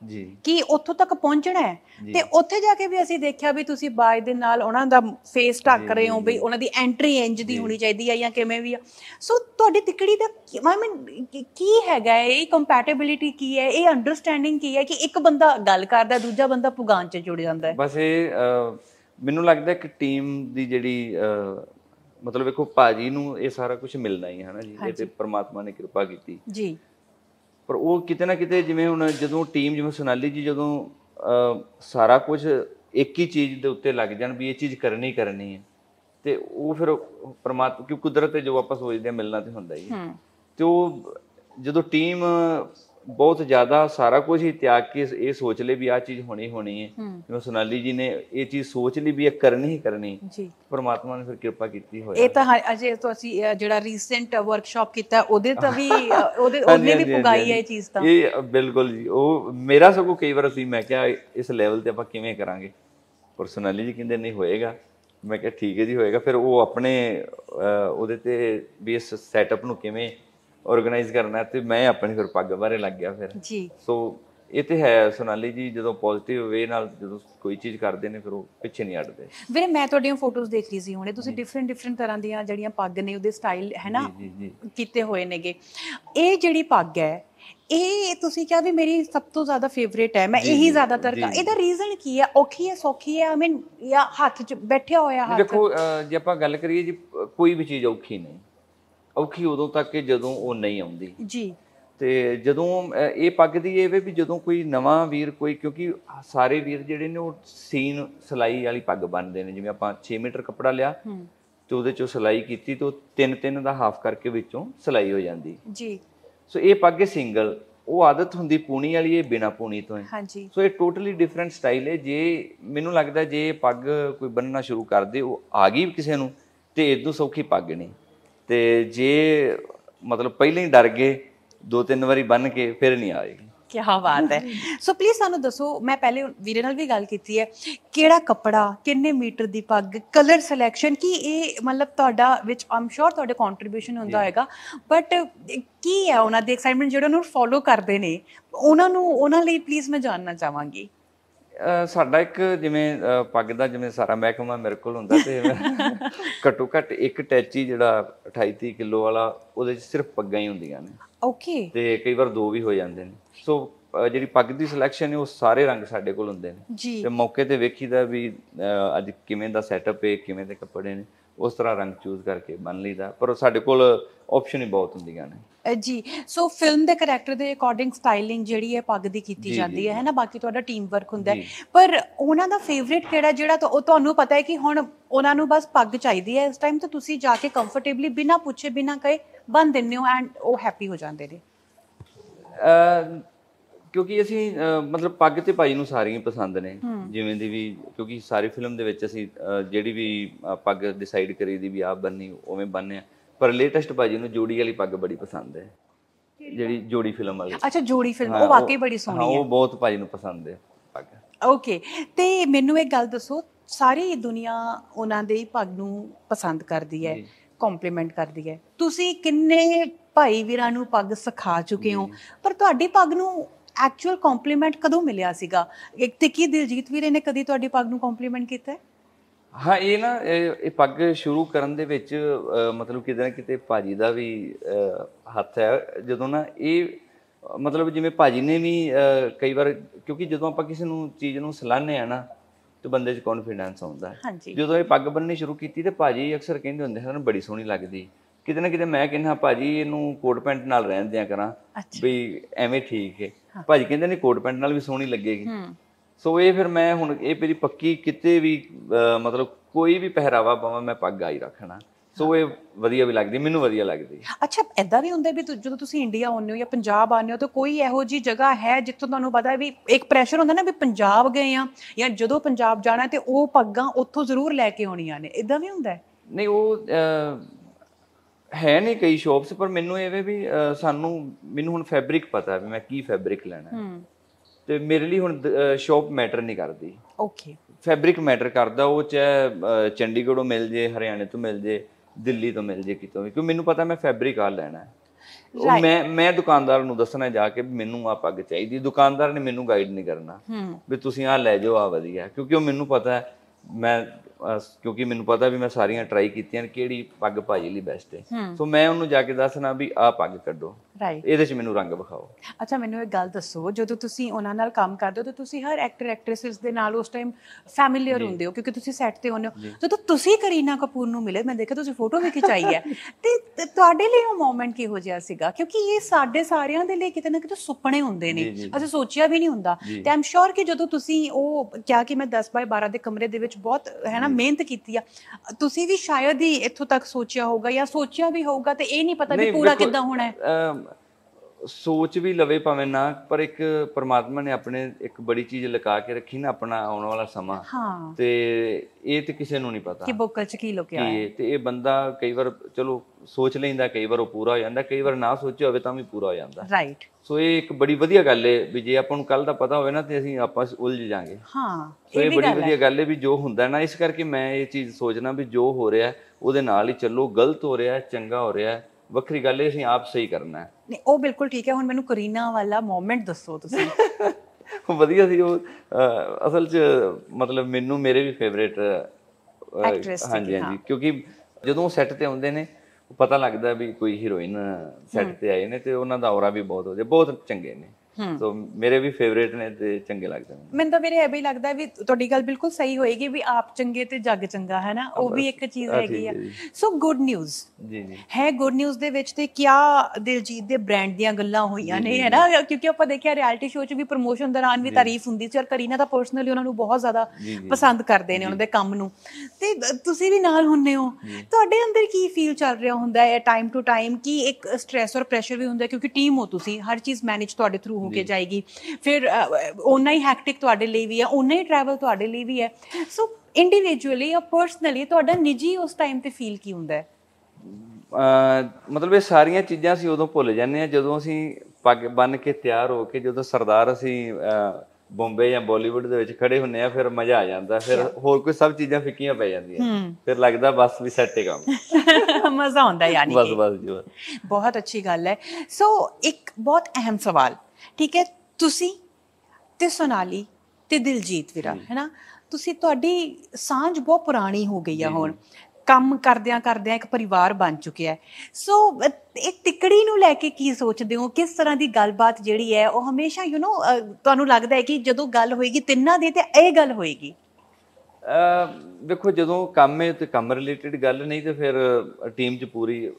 ਕਿ ਉੱਥੋਂ ਤੱਕ ਪਹੁੰਚਣਾ ਹੈ ਤੇ ਉੱਥੇ ਜਾ ਕੇ ਵੀ ਅਸੀਂ ਦੇਖਿਆ ਵੀ ਤੁਸੀਂ ਬਾਜ ਦੇ ਨਾਲ ਉਹਨਾਂ ਦਾ ਫੇਸ ਢੱਕ ਰਹੇ ਹੋ ਵੀ ਉਹਨਾਂ ਦੀ ਐਂਟਰੀ ਇੰਜ ਦੀ ਹੋਣੀ ਚਾਹੀਦੀ ਹੈ ਜਾਂ ਕਿਵੇਂ ਵੀ ਆ ਸੋ ਤੁਹਾਡੀ ਤਿਕੜੀ ਦਾ ਆਈ ਮੀਨ ਕੀ ਹੈਗਾ ਇਹ ਕੰਪੈਟੀਬਿਲਿਟੀ ਕੀ ਹੈ ਇਹ ਅੰਡਰਸਟੈਂਡਿੰਗ ਕੀ ਹੈ ਕਿ ਇੱਕ ਬੰਦਾ ਗੱਲ ਕਰਦਾ ਦੂਜਾ ਬੰਦਾ ਪੁਗਾਨ ਚ ਜੁੜ ਜਾਂਦਾ ਹੈ ਪਾਸੇ ਮੈਨੂੰ ਲੱਗਦਾ ਕਿ ਟੀਮ ਦੀ ਜਿਹੜੀ ਮਤਲਬ ਵੇਖੋ ਭਾਜੀ ਨੂੰ ਇਹ ਸਾਰਾ ਕੁਝ ਮਿਲਣਾ ਹੀ ਹੈ ਨਾ ਜੀ ਇਹ ਤੇ ਪ੍ਰਮਾਤਮਾ ਨੇ ਕਿਰਪਾ ਕੀਤੀ ਜੀ ਪਰ ਉਹ ਕਿਤੇ ਨਾ ਕਿਤੇ ਜਿਵੇਂ ਹੁਣ ਜਦੋਂ ਟੀਮ ਜਿਵੇਂ ਸੁਨਾਲੀ ਜੀ ਜਦੋਂ ਸਾਰਾ ਕੁਝ ਇੱਕ ਹੀ ਚੀਜ਼ ਦੇ ਉੱਤੇ ਲੱਗ ਜਾਣ ਵੀ ਇਹ ਚੀਜ਼ ਕਰਨੀ ਕਰਨੀ ਹੈ ਤੇ ਉਹ ਫਿਰ ਪ੍ਰਮਾਤਮਾ ਕਿਉਂ ਕੁਦਰਤ ਤੇ ਜੋ ਵਾਪਸ ਹੋ ਆ ਮਿਲਣਾ ਤੇ ਹੁੰਦਾ ਹੀ ਹੈ ਤੇ ਉਹ ਜਦੋਂ ਟੀਮ ਬਹੁਤ ਜ਼ਿਆਦਾ ਸਾਰਾ ਕੁਝ ਹੀ ਤਿਆਗ ਕੇ ਇਹ ਸੋਚ ਲਈ ਵੀ ਆ ਚੀਜ਼ ਹੋਣੀ ਹੋਣੀ ਹੈ ਜਿਵੇਂ ਸੁਨਾਲੀ ਜੀ ਨੇ ਇਹ ਚੀਜ਼ ਸੋਚ ਲਈ ਵੀ ਇਹ ਕਰਨੀ ਹੀ ਕਰਨੀ ਜੀ ਪਰਮਾਤਮਾ ਨੇ ਫਿਰ ਕਿਰਪਾ ਕੀਤੀ ਹੋਇਆ ਇਹ ਤਾਂ ਅਜੇ ਅਸੀਂ ਜਿਹੜਾ ਰੀਸੈਂਟ ਵਰਕਸ਼ਾਪ ਕੀਤਾ ਉਹਦੇ ਤਾਂ ਵੀ ਉਹਦੇ ਉਹਨੇ ਵੀ ਪੁਗਾਈ ਹੈ ਇਹ ਚੀਜ਼ ਤਾਂ ਇਹ ਬਿਲਕੁਲ ਜੀ ਉਹ ਮੇਰਾ ਸਭ ਕੋ ਕਈ ਵਾਰ ਅਸੀਂ ਮੈਂ ਕਿਹਾ ਇਸ ਲੈਵਲ ਤੇ ਆਪਾਂ ਕਿਵੇਂ ਕਰਾਂਗੇ ਪਰ ਸੁਨਾਲੀ ਜੀ ਕਹਿੰਦੇ ਨਹੀਂ ਹੋਏਗਾ ਮੈਂ ਕਿਹਾ ਠੀਕ ਹੈ ਜੀ ਹੋਏਗਾ ਫਿਰ ਉਹ ਆਪਣੇ ਉਹਦੇ ਤੇ ਵੀ ਇਸ ਸੈਟਅਪ ਨੂੰ ਕਿਵੇਂ ਆਰਗੇਨਾਈਜ਼ ਕਰਨਾ ਤੇ ਮੈਂ ਆਪਣੇ ਫਿਰ ਪੱਗ ਬਾਰੇ ਲੱਗ ਗਿਆ ਫਿਰ ਜੀ ਸੋ ਇਹ ਤੇ ਹੈ ਸੋਨਾਲੀ ਜੀ ਜਦੋਂ ਪੋਜ਼ਿਟਿਵ ਵੇ ਨਾਲ ਜਦੋਂ ਕੋਈ ਚੀਜ਼ ਕਰਦੇ ਨੇ ਫਿਰ ਉਹ ਪਿੱਛੇ ਨਹੀਂ ਹਟਦੇ ਵੀਰੇ ਮੈਂ ਤੁਹਾਡੀਆਂ ਫੋਟੋਜ਼ ਦੇਖ ਰਹੀ ਸੀ ਹੁਣੇ ਤੁਸੀਂ ਡਿਫਰੈਂਟ ਡਿਫਰੈਂਟ ਤਰ੍ਹਾਂ ਦੀਆਂ ਜਿਹੜੀਆਂ ਪੱਗ ਨੇ ਉਹਦੇ ਸਟਾਈਲ ਹੈ ਨਾ ਕੀਤੇ ਹੋਏ ਨੇਗੇ ਇਹ ਜਿਹੜੀ ਪੱਗ ਹੈ ਇਹ ਤੁਸੀਂ ਕਿਹਾ ਵੀ ਮੇਰੀ ਸਭ ਤੋਂ ਜ਼ਿਆਦਾ ਫੇਵਰੇਟ ਹੈ ਮੈਂ ਇਹੀ ਜ਼ਿਆਦਾਤਰ ਇਹਦਾ ਰੀਜ਼ਨ ਕੀ ਹੈ ਔਖੀ ਹੈ ਸੌਖੀ ਹੈ ਆਈ ਮੀਨ ਜਾਂ ਹੱਥ 'ਚ ਬੈਠਿਆ ਹੋਇਆ ਹੱਥ ਦੇਖੋ ਜੇ ਆਪਾਂ ਗੱਲ ਕਰੀਏ ਜੀ ਕੋਈ ਵੀ ਚੀਜ਼ ਔਖੀ ਨਹੀਂ ਔਖੀ ਉਦੋਂ ਤੱਕ ਕਿ ਜਦੋਂ ਉਹ ਨਹੀਂ ਆਉਂਦੀ ਜੀ ਤੇ ਜਦੋਂ ਇਹ ਪੱਗ ਦੀ ਇਹ ਵੀ ਜਦੋਂ ਕੋਈ ਨਵਾਂ ਵੀਰ ਕੋਈ ਕਿਉਂਕਿ ਸਾਰੇ ਵੀਰ ਜਿਹੜੇ ਨੇ ਉਹ ਸੀਨ ਸਲਾਈ ਵਾਲੀ ਪੱਗ ਬੰਨਦੇ ਨੇ ਜਿਵੇਂ ਆਪਾਂ 6 ਮੀਟਰ ਕੱਪੜਾ ਲਿਆ ਤੇ ਉਹਦੇ ਚੋਂ ਸਲਾਈ ਕੀਤੀ ਤੇ ਉਹ ਤਿੰਨ ਤਿੰਨ ਦਾ ਹਾਫ ਕਰਕੇ ਵਿੱਚੋਂ ਸਲਾਈ ਹੋ ਜਾਂਦੀ ਜੀ ਸੋ ਇਹ ਪੱਗ ਸਿੰਗਲ ਉਹ ਆਦਤ ਹੁੰਦੀ ਪੂਣੀ ਵਾਲੀ ਇਹ ਬਿਨਾ ਪੂਣੀ ਤੋਂ ਹੈ ਹਾਂਜੀ ਸੋ ਇਹ ਟੋਟਲੀ ਡਿਫਰੈਂਟ ਸਟਾਈਲ ਹੈ ਜੇ ਮੈਨੂੰ ਲੱਗਦਾ ਜੇ ਪੱਗ ਕੋਈ ਬੰਨਣਾ ਸ਼ੁਰੂ ਕਰ ਦੇ ਉਹ ਆ ਗਈ ਕਿਸੇ ਨੂੰ ਤੇ ਇਦੋਂ ਸੌਖੀ ਪੱਗ ਨਹੀਂ ਤੇ ਜੇ ਮਤਲਬ ਪਹਿਲਾਂ ਹੀ ਡਰ ਗਏ ਦੋ ਤਿੰਨ ਵਾਰੀ ਬੰਨ ਕੇ ਫਿਰ ਨਹੀਂ ਆਏਗੀ ਕੀ ਬਾਤ ਹੈ ਸੋ ਪਲੀਜ਼ ਸਾਨੂੰ ਦੱਸੋ ਮੈਂ ਪਹਿਲੇ ਵੀਰੇ ਨਾਲ ਵੀ ਗੱਲ ਕੀਤੀ ਹੈ ਕਿਹੜਾ ਕੱਪੜਾ ਕਿੰਨੇ ਮੀਟਰ ਦੀ ਪੱਗ ਕਲਰ ਸਿਲੈਕਸ਼ਨ ਕੀ ਇਹ ਮਤਲਬ ਤੁਹਾਡਾ ਵਿੱਚ ਆਮ ਸ਼ੋਰ ਤੁਹਾਡੇ ਕੰਟਰੀਬਿਊਸ਼ਨ ਹੁੰਦਾ ਹੋਏਗਾ ਬਟ ਕੀ ਹੈ ਉਹਨਾਂ ਦੀ ਐਕਸਾਈਟਮੈਂਟ ਜਿਹੜਾ ਉਹਨੂੰ ਫੋਲੋ ਕਰਦੇ ਨੇ ਉਹਨਾਂ ਨੂੰ ਉਹਨਾਂ ਲਈ ਪਲੀਜ਼ ਮੈਂ ਜਾਨਣਾ ਚਾਹਾਂਗੀ ਸਾਡਾ ਇੱਕ ਜਿਵੇਂ ਪੱਗ ਦਾ ਜਿਵੇਂ ਸਾਰਾ ਮਹਿਕਮਾ ਮੇਰੇ ਕੋਲ ਹੁੰਦਾ ਤੇ ਘਟੂ ਘਟ ਇੱਕ ਟੈਚੀ ਜਿਹੜਾ 28 30 ਕਿਲੋ ਵਾਲਾ ਉਹਦੇ 'ਚ ਸਿਰਫ ਪੱਗਾਂ ਹੀ ਹੁੰਦੀਆਂ ਨੇ ਓਕੇ ਤੇ ਕਈ ਵਾਰ ਦੋ ਵੀ ਹੋ ਜਾਂਦੇ ਨੇ ਸੋ ਜਿਹੜੀ ਪੱਗ ਦੀ ਸਿਲੈਕਸ਼ਨ ਹੈ ਉਹ ਸਾਰੇ ਰੰਗ ਸਾਡੇ ਕੋਲ ਹੁੰਦੇ ਨੇ ਤੇ ਮੌਕੇ ਤੇ ਵੇਖੀਦਾ ਵੀ ਅੱਜ ਕਿਵੇਂ ਦਾ ਸੈਟਅਪ ਹੈ ਕਿਵੇਂ ਦੇ ਕੱਪੜੇ ਨੇ ਉਸ ਤਰ੍ਹਾਂ ਰੰਗ ਚੂਜ਼ ਕਰਕੇ ਬਣ ਲਈਦਾ ਪਰ ਸਾਡੇ ਕੋਲ ਆਪਸ਼ਨ ਹੀ ਬਹੁਤ ਹੁੰਦੀਆਂ ਨੇ ਜੀ ਸੋ ਫਿਲਮ ਦੇ ਕੈਰੈਕਟਰ ਦੇ ਅਕੋਰਡਿੰਗ ਸਟਾਈਲਿੰਗ ਜਿਹੜੀ ਹੈ ਪੱਗ ਦੀ ਕੀਤੀ ਜਾਂਦੀ ਹੈ ਹੈਨਾ ਬਾਕੀ ਤੁਹਾਡਾ ਟੀਮ ਵਰਕ ਹੁੰਦਾ ਹੈ ਪਰ ਉਹਨਾਂ ਦਾ ਫੇਵਰਿਟ ਕਿਹੜਾ ਜਿਹੜਾ ਉਹ ਤੁਹਾਨੂੰ ਪਤਾ ਹੈ ਕਿ ਹੁਣ ਉਹਨਾਂ ਨੂੰ ਬਸ ਪੱਗ ਚਾਹੀਦੀ ਹੈ ਇਸ ਟਾਈਮ ਤੇ ਤੁਸੀਂ ਜਾ ਕੇ ਕੰਫਰਟੇਬਲੀ ਬਿਨਾ ਪੁੱਛੇ ਬਿਨਾ ਕਹੇ ਬੰਨ ਦਿੰਨੇ ਹੋ ਐਂਡ ਉਹ ਹੈਪੀ ਹੋ ਜਾਂਦੇ ਨੇ ਕਿਉਂਕਿ ਅਸੀਂ ਮਤਲਬ ਪੱਗ ਤੇ ਭਾਈ ਨੂੰ ਸਾਰੀਆਂ ਪਸੰਦ ਨੇ ਜਿਵੇਂ ਦੀ ਵੀ ਕਿਉਂਕਿ ਸਾਰੀ ਫਿਲਮ ਦੇ ਵਿੱਚ ਅਸੀਂ ਜਿਹੜੀ ਵੀ ਪੱਗ ਡਿਸਾਈਡ ਕਰੀ ਦੀ ਵੀ ਆਪ ਬੰਨੀ ਉਵੇਂ ਬੰਨਿਆ ਪਰ ਲੇਟੈਸਟ ਭਾਜੀ ਨੂੰ ਜੋੜੀ ਵਾਲੀ ਪੱਗ ਬੜੀ ਪਸੰਦ ਹੈ ਜਿਹੜੀ ਜੋੜੀ ਫਿਲਮ ਵਾਲੀ ਅੱਛਾ ਜੋੜੀ ਫਿਲਮ ਉਹ ਵਾਕਈ ਬੜੀ ਸੋਹਣੀ ਹੈ ਉਹ ਬਹੁਤ ਭਾਜੀ ਨੂੰ ਪਸੰਦ ਹੈ ਪੱਗ ਓਕੇ ਤੇ ਮੈਨੂੰ ਇੱਕ ਗੱਲ ਦੱਸੋ ਸਾਰੀ ਦੁਨੀਆ ਉਹਨਾਂ ਦੇ ਪੱਗ ਨੂੰ ਪਸੰਦ ਕਰਦੀ ਹੈ ਕੰਪਲੀਮੈਂਟ ਕਰਦੀ ਹੈ ਤੁਸੀਂ ਕਿੰਨੇ ਭਾਈ ਵੀਰਾਂ ਨੂੰ ਪੱਗ ਸਿਖਾ ਚੁੱਕੇ ਹੋ ਪਰ ਤੁਹਾਡੀ ਪੱਗ ਨੂੰ ਐਕਚੁਅਲ ਕੰਪਲੀਮੈਂਟ ਕਦੋਂ ਮਿਲਿਆ ਸੀਗਾ ਇੱਕ ਤੇ ਕੀ ਦਿਲਜੀਤ ਵੀਰੇ ਨੇ ਕਦੀ ਤੁਹਾਡੀ ਪੱਗ ਨੂੰ ਕੰਪਲੀਮੈਂਟ ਕੀਤਾ ਹੈ ਹਾਂ ਇਹ ਨਾ ਇਹ ਪੱਗ ਸ਼ੁਰੂ ਕਰਨ ਦੇ ਵਿੱਚ ਮਤਲਬ ਕਿਤੇ ਨਾ ਕਿਤੇ ਭਾਜੀ ਦਾ ਵੀ ਹੱਥ ਹੈ ਜਦੋਂ ਨਾ ਇਹ ਮਤਲਬ ਜਿਵੇਂ ਭਾਜੀ ਨੇ ਵੀ ਕਈ ਵਾਰ ਕਿਉਂਕਿ ਜਦੋਂ ਆਪਾਂ ਕਿਸੇ ਨੂੰ ਚੀਜ਼ ਨੂੰ ਸਲਾਹਨੇ ਆ ਨਾ ਤੇ ਬੰਦੇ 'ਚ ਕੌਨਫੀਡੈਂਸ ਆਉਂਦਾ ਜਦੋਂ ਇਹ ਪੱਗ ਬੰਨਣੀ ਸ਼ੁਰੂ ਕੀਤੀ ਤੇ ਭਾਜੀ ਅਕਸਰ ਕਹਿੰਦੇ ਹੁੰਦੇ ਹਨ ਬੜੀ ਸੋਹਣੀ ਲੱਗਦੀ ਕਿਤੇ ਨਾ ਕਿਤੇ ਮੈਂ ਕਹਿੰਦਾ ਭਾਜੀ ਇਹਨੂੰ ਕੋਟ ਪੈਂਟ ਨਾਲ ਰਹਿਣ ਦਿਆਂ ਕਰਾਂ ਵੀ ਐਵੇਂ ਠੀਕ ਹੈ ਭਾਜੀ ਕਹਿੰਦੇ ਨੇ ਕੋਟ ਪੈਂਟ ਨਾਲ ਵੀ ਸੋਹਣੀ ਲੱਗੇਗੀ ਸੋ ਇਹ ਫਿਰ ਮੈਂ ਹੁਣ ਇਹ ਮੇਰੀ ਪੱਕੀ ਕਿਤੇ ਵੀ ਮਤਲਬ ਕੋਈ ਵੀ ਪਹਿਰਾਵਾ ਪਾਵਾਂ ਮੈਂ ਪੱਗ ਆਈ ਰੱਖਣਾ ਸੋ ਇਹ ਵਧੀਆ ਵੀ ਲੱਗਦੀ ਮੈਨੂੰ ਵਧੀਆ ਲੱਗਦੀ ਅੱਛਾ ਐਦਾਂ ਵੀ ਹੁੰਦਾ ਵੀ ਜਦੋਂ ਤੁਸੀਂ ਇੰਡੀਆ ਆਉਂਦੇ ਹੋ ਜਾਂ ਪੰਜਾਬ ਆਉਂਦੇ ਹੋ ਤਾਂ ਕੋਈ ਇਹੋ ਜੀ ਜਗ੍ਹਾ ਹੈ ਜਿੱਥੋਂ ਤੁਹਾਨੂੰ ਪਤਾ ਵੀ ਇੱਕ ਪ੍ਰੈਸ਼ਰ ਹੁੰਦਾ ਨਾ ਵੀ ਪੰਜਾਬ ਗਏ ਆ ਜਾਂ ਜਦੋਂ ਪੰਜਾਬ ਜਾਣਾ ਤੇ ਉਹ ਪੱਗਾਂ ਉੱਥੋਂ ਜ਼ਰੂਰ ਲੈ ਕੇ ਆਉਣੀਆਂ ਨੇ ਐਦਾਂ ਵੀ ਹੁੰਦਾ ਨਹੀਂ ਉਹ ਹੈ ਨਹੀਂ ਕਈ ਸ਼ਾਪਸ ਪਰ ਮੈਨੂੰ ਇਹ ਵੀ ਸਾਨੂੰ ਮੈਨੂੰ ਹੁਣ ਫੈਬਰਿਕ ਪਤਾ ਵੀ ਮੈਂ ਕੀ ਫੈਬਰਿਕ ਲੈਣਾ ਹੈ ਤੇ ਮੇਰੇ ਲਈ ਹੁਣ ਸ਼ੌਪ ਮੈਟਰ ਨਹੀਂ ਕਰਦੀ ਓਕੇ ਫੈਬਰਿਕ ਮੈਟਰ ਕਰਦਾ ਉਹ ਚਾਹ ਚੰਡੀਗੜ੍ਹੋਂ ਮਿਲ ਜੇ ਹਰਿਆਣੇ ਤੋਂ ਮਿਲ ਜੇ ਦਿੱਲੀ ਤੋਂ ਮਿਲ ਜੇ ਕਿਤੋਂ ਵੀ ਕਿਉਂ ਮੈਨੂੰ ਪਤਾ ਮੈਂ ਫੈਬਰਿਕ ਆ ਲੈਣਾ ਹੈ ਉਹ ਮੈਂ ਮੈਂ ਦੁਕਾਨਦਾਰ ਨੂੰ ਦੱਸਣਾ ਜਾ ਕੇ ਮੈਨੂੰ ਆ ਪੱਗ ਚਾਹੀਦੀ ਦੁਕਾਨਦਾਰ ਨੇ ਮੈਨੂੰ ਗਾਈਡ ਨਹੀਂ ਕਰਨਾ ਵੀ ਤੁਸੀਂ ਆ ਲੈ ਜਾਓ ਆ ਵਧੀਆ ਕਿਉਂਕਿ ਉਹ ਮੈਨੂੰ ਪਤਾ ਹੈ ਮੈਂ ਕਿਉਂਕਿ ਮੈਨੂੰ ਪਤਾ ਵੀ ਮੈਂ ਸਾਰੀਆਂ ਟਰਾਈ ਕੀਤੀਆਂ ਕਿਹੜੀ ਪੱਗ ਭਾਜੀ ਲਈ ਬੈਸਟ ਹੈ ਸੋ ਮੈਂ ਉਹਨੂੰ ਜਾ ਕੇ ਦੱਸਣਾ ਵੀ ਆਹ ਪੱਗ ਕੱਢੋ ਰਾਈਟ ਇਹਦੇ 'ਚ ਮੈਨੂੰ ਰੰਗ ਵਿਖਾਓ ਅੱਛਾ ਮੈਨੂੰ ਇੱਕ ਗੱਲ ਦੱਸੋ ਜਦੋਂ ਤੁਸੀਂ ਉਹਨਾਂ ਨਾਲ ਕੰਮ ਕਰਦੇ ਹੋ ਤਾਂ ਤੁਸੀਂ ਹਰ ਐਕਟਰ ਐਕਟ੍ਰੈਸਸ ਦੇ ਨਾਲ ਉਸ ਟਾਈਮ ਫੈਮਿਲੀਅਰ ਹੁੰਦੇ ਹੋ ਕਿਉਂਕਿ ਤੁਸੀਂ ਸੈੱਟ ਤੇ ਹੁੰਦੇ ਹੋ ਜਦੋਂ ਤੁਸੀਂ ਕਰੀਨਾ ਕਪੂਰ ਨੂੰ ਮਿਲੇ ਮੈਂ ਦੇਖਿਆ ਤੁਸੀਂ ਫੋਟੋ ਵੀ ਖਿਚਾਈ ਹੈ ਤੇ ਤੁਹਾਡੇ ਲਈ ਉਹ ਮੂਮੈਂਟ ਕਿਹੋ ਜਿਹਾ ਸੀਗਾ ਕਿਉਂਕਿ ਇਹ ਸਾਡੇ ਸਾਰਿਆਂ ਦੇ ਲਈ ਕਿਤੇ ਨਾ ਕਿਤੇ ਸੁਪਨੇ ਹੁੰਦੇ ਨੇ ਅਸੀਂ ਸੋਚਿਆ ਵੀ ਨਹੀਂ ਹੁੰਦਾ ਤੇ ਆਮ ਸ਼ੋਰ ਕਿ ਜਦੋਂ ਤੁਸੀਂ ਉਹ ਕਿਹਾ ਕਿ ਮੈਂ 10 12 ਦੇ ਕਮਰੇ ਦੇ ਵਿੱਚ ਬਹੁਤ ਹੈ ਨਾ ਮਿਹਨਤ ਕੀਤੀ ਆ ਤੁਸੀਂ ਵੀ ਸ਼ਾਇਦ ਹੀ ਇੱਥੋਂ ਤੱਕ ਸੋਚਿਆ ਹੋਊਗਾ ਜਾਂ ਸੋਚਿਆ ਵੀ ਹੋਊਗਾ ਤੇ ਇਹ ਨਹੀਂ ਪਤਾ ਵੀ ਪੂਰਾ ਕਿੱਦਾਂ ਹੋਣਾ ਹੈ ਸੋਚ ਵੀ ਲਵੇ ਭਾਵੇਂ ਨਾ ਪਰ ਇੱਕ ਪਰਮਾਤਮਾ ਨੇ ਆਪਣੇ ਇੱਕ ਬੜੀ ਚੀਜ਼ ਲਗਾ ਕੇ ਰੱਖੀ ਨਾ ਆਪਣਾ ਆਉਣ ਵਾਲਾ ਸਮਾਂ ਹਾਂ ਤੇ ਇਹ ਤੇ ਕਿਸੇ ਨੂੰ ਨਹੀਂ ਪਤਾ ਕਿ ਬੁੱਕਲ ਚ ਕੀ ਲੁਕਿਆ ਹੈ ਤੇ ਇਹ ਬੰਦਾ ਕਈ ਵਾਰ ਚਲੋ ਸੋਚ ਲੈਂਦਾ ਕਈ ਵਾਰ ਉਹ ਪੂਰਾ ਹੋ ਜਾਂਦਾ ਕਈ ਵਾਰ ਨਾ ਸੋਚੇ ਹੋਵੇ ਤਾਂ ਵੀ ਪੂਰਾ ਹੋ ਜਾਂਦਾ ਰਾਈਟ ਸੋ ਇਹ ਇੱਕ ਬੜੀ ਵਧੀਆ ਗੱਲ ਹੈ ਵੀ ਜੇ ਆਪਾਂ ਨੂੰ ਕੱਲ ਦਾ ਪਤਾ ਹੋਵੇ ਨਾ ਤੇ ਅਸੀਂ ਆਪਸ ਉਲਝ ਜਾਾਂਗੇ ਹਾਂ ਸੋ ਇਹ ਬੜੀ ਵਧੀਆ ਗੱਲ ਹੈ ਵੀ ਜੋ ਹੁੰਦਾ ਨਾ ਇਸ ਕਰਕੇ ਮੈਂ ਇਹ ਚੀਜ਼ ਸੋਚਣਾ ਵੀ ਜੋ ਹੋ ਰਿਹਾ ਉਹਦੇ ਨਾਲ ਹੀ ਚੱਲੋ ਗਲਤ ਹੋ ਰਿਹਾ ਚੰਗਾ ਹੋ ਰਿਹਾ ਵੱਖਰੀ ਗੱਲ ਹੈ ਅਸੀਂ ਆਪ ਸਹੀ ਕਰਨਾ ਹੈ ਨਹੀਂ ਉਹ ਬਿਲਕੁਲ ਠੀਕ ਹੈ ਹੁਣ ਮੈਨੂੰ ਕਰੀਨਾ ਵਾਲਾ ਮੂਮੈਂਟ ਦੱਸੋ ਤੁਸੀਂ ਉਹ ਵਧੀਆ ਸੀ ਉਹ ਅਸਲ 'ਚ ਮਤਲਬ ਮੈਨੂੰ ਮੇਰੇ ਵੀ ਫੇਵਰੇਟ ਐਕਟ੍ਰੈਸ ਹਾਂਜੀ ਹਾਂਜੀ ਕਿਉਂਕਿ ਜਦੋਂ ਉਹ ਸੈੱਟ ਤੇ ਆਉਂਦੇ ਨੇ ਪਤਾ ਲੱਗਦਾ ਵੀ ਕੋਈ ਹੀਰੋਇਨ ਸੈੱਟ ਤੇ ਆਏ ਨੇ ਤੇ ਉਹਨਾਂ ਦਾ ਔਰਾ ਵੀ ਬਹੁਤ ਹੋ ਜੇ ਬਹੁਤ ਚੰਗੇ ਨੇ ਸੋ ਮੇਰੇ ਵੀ ਫੇਵਰੇਟ ਨੇ ਤੇ ਚੰਗੇ ਲੱਗਦੇ ਨੇ ਮੈਨੂੰ ਤਾਂ ਮੇਰੇ ਐਵੇਂ ਹੀ ਲੱਗਦਾ ਵੀ ਤੁਹਾਡੀ ਗੱਲ ਬਿਲਕੁਲ ਸਹੀ ਹੋਏਗੀ ਵੀ ਆਪ ਚੰਗੇ ਤੇ ਜੱਗ ਚੰਗਾ ਹੈ ਨਾ ਉਹ ਵੀ ਇੱਕ ਚੀਜ਼ ਹੈਗੀ ਆ ਸੋ ਗੁੱਡ ਨਿਊਜ਼ ਜੀ ਜੀ ਹੈ ਗੁੱਡ ਨਿਊਜ਼ ਦੇ ਵਿੱਚ ਤੇ ਕਿਆ ਦਿਲਜੀਤ ਦੇ ਬ੍ਰਾਂਡ ਦੀਆਂ ਗੱਲਾਂ ਹੋਈਆਂ ਨੇ ਹੈ ਨਾ ਕਿਉਂਕਿ ਆਪਾਂ ਦੇਖਿਆ ਰਿਐਲਿਟੀ ਸ਼ੋਅ 'ਚ ਵੀ ਪ੍ਰੋਮੋਸ਼ਨ ਦੌਰਾਨ ਵੀ ਤਾਰੀਫ ਹੁੰਦੀ ਸੀ ਔਰ ਕਰੀਨਾ ਤਾਂ ਪਰਸਨਲੀ ਉਹਨਾਂ ਨੂੰ ਬਹੁਤ ਜ਼ਿਆਦਾ ਪਸੰਦ ਕਰਦੇ ਨੇ ਉਹਨਾਂ ਦੇ ਕੰਮ ਨੂੰ ਤੇ ਤੁਸੀਂ ਵੀ ਨਾਲ ਹੁੰਨੇ ਹੋ ਤੁਹਾਡੇ ਅੰਦਰ ਕੀ ਫੀਲ ਚੱਲ ਰਿਹਾ ਹੁੰਦਾ ਹੈ ਟਾਈਮ ਟੂ ਟਾਈਮ ਕੀ ਇੱਕ ਸਟ्रेस ਔਰ ਪ੍ਰੈਸ਼ਰ ਵੀ ਹੁੰਦਾ ਕਿਉਂਕਿ ਟੀਮ ਹੋ ਤੁਸੀਂ ਹਰ ਚੀਜ਼ ਮੈਨੇਜ ਤੁਹਾਡੇ ਥਰੂ ਘੁੰਮ ਕੇ ਜਾਏਗੀ ਫਿਰ ਉਹਨਾਂ ਹੀ ਹੈਕਟਿਕ ਤੁਹਾਡੇ ਲਈ ਵੀ ਹੈ ਉਹਨਾਂ ਹੀ ਟਰੈਵਲ ਤੁਹਾਡੇ ਲਈ ਵੀ ਹੈ ਸੋ ਇੰਡੀਵਿਜੂਅਲੀ ਆ ਪਰਸਨਲੀ ਤੁਹਾਡਾ ਨਿੱਜੀ ਉਸ ਟਾਈਮ ਤੇ ਫੀਲ ਕੀ ਹੁੰਦਾ ਹੈ ਮਤਲਬ ਇਹ ਸਾਰੀਆਂ ਚੀਜ਼ਾਂ ਸੀ ਉਦੋਂ ਭੁੱਲ ਜਾਂਦੇ ਆ ਜਦੋਂ ਅਸੀਂ ਪੱਗ ਬੰਨ ਕੇ ਤਿਆਰ ਹੋ ਕੇ ਜਦੋਂ ਸਰਦਾਰ ਅਸੀਂ ਬੰਬੇ ਜਾਂ ਬਾਲੀਵੁੱਡ ਦੇ ਵਿੱਚ ਖੜੇ ਹੁੰਨੇ ਆ ਫਿਰ ਮਜ਼ਾ ਆ ਜਾਂਦਾ ਫਿਰ ਹੋਰ ਕੋਈ ਸਭ ਚੀਜ਼ਾਂ ਫਿੱਕੀਆਂ ਪੈ ਜਾਂਦੀਆਂ ਫਿਰ ਲੱਗਦਾ ਬਸ ਵੀ ਸੈੱਟ ਹੈ ਕੰਮ ਮਜ਼ਾ ਆਉਂਦਾ ਯਾਨੀ ਬਸ ਬਸ ਜੀ ਬਹੁਤ ਅੱਛੀ ਗੱਲ ਹੈ ਸੋ ਇੱਕ ਬਹੁਤ ਅਹਿਮ ਸਵਾਲ ਠੀਕ ਹੈ ਤੁਸੀਂ ਤੇ ਸੋਨਾਲੀ ਤੇ ਦਿਲਜੀਤ ਵੀਰਾ ਹੈਨਾ ਤੁਸੀਂ ਤੁਹਾਡੀ ਸਾਂਝ ਬਹੁਤ ਪੁਰਾਣੀ ਹੋ ਗਈ ਆ ਹੁਣ ਕੰਮ ਕਰਦਿਆਂ ਕਰਦਿਆਂ ਇੱਕ ਪਰਿਵਾਰ ਬਣ ਚੁੱਕਿਆ ਹੈ ਸੋ ਇੱਕ ਟਿਕੜੀ ਨੂੰ ਲੈ ਕੇ ਕੀ ਸੋਚਦੇ ਹੋ ਕਿਸ ਤਰ੍ਹਾਂ ਦੀ ਗੱਲਬਾਤ ਜਿਹੜੀ ਹੈ ਉਹ ਹਮੇਸ਼ਾ ਯੂ نو ਤੁਹਾਨੂੰ ਲੱਗਦਾ ਹੈ ਕਿ ਜਦੋਂ ਗੱਲ ਹੋਏਗੀ ਤਿੰਨਾਂ ਦੇ ਤੇ ਇਹ ਗੱਲ ਹੋਏਗੀ ਵੇਖੋ ਜਦੋਂ ਕੰਮ ਹੈ ਤੇ ਕੰਮ ਰਿਲੇਟਡ ਗੱਲ ਨਹੀਂ ਤੇ ਫਿਰ ਟੀਮ 'ਚ ਪੂਰੀ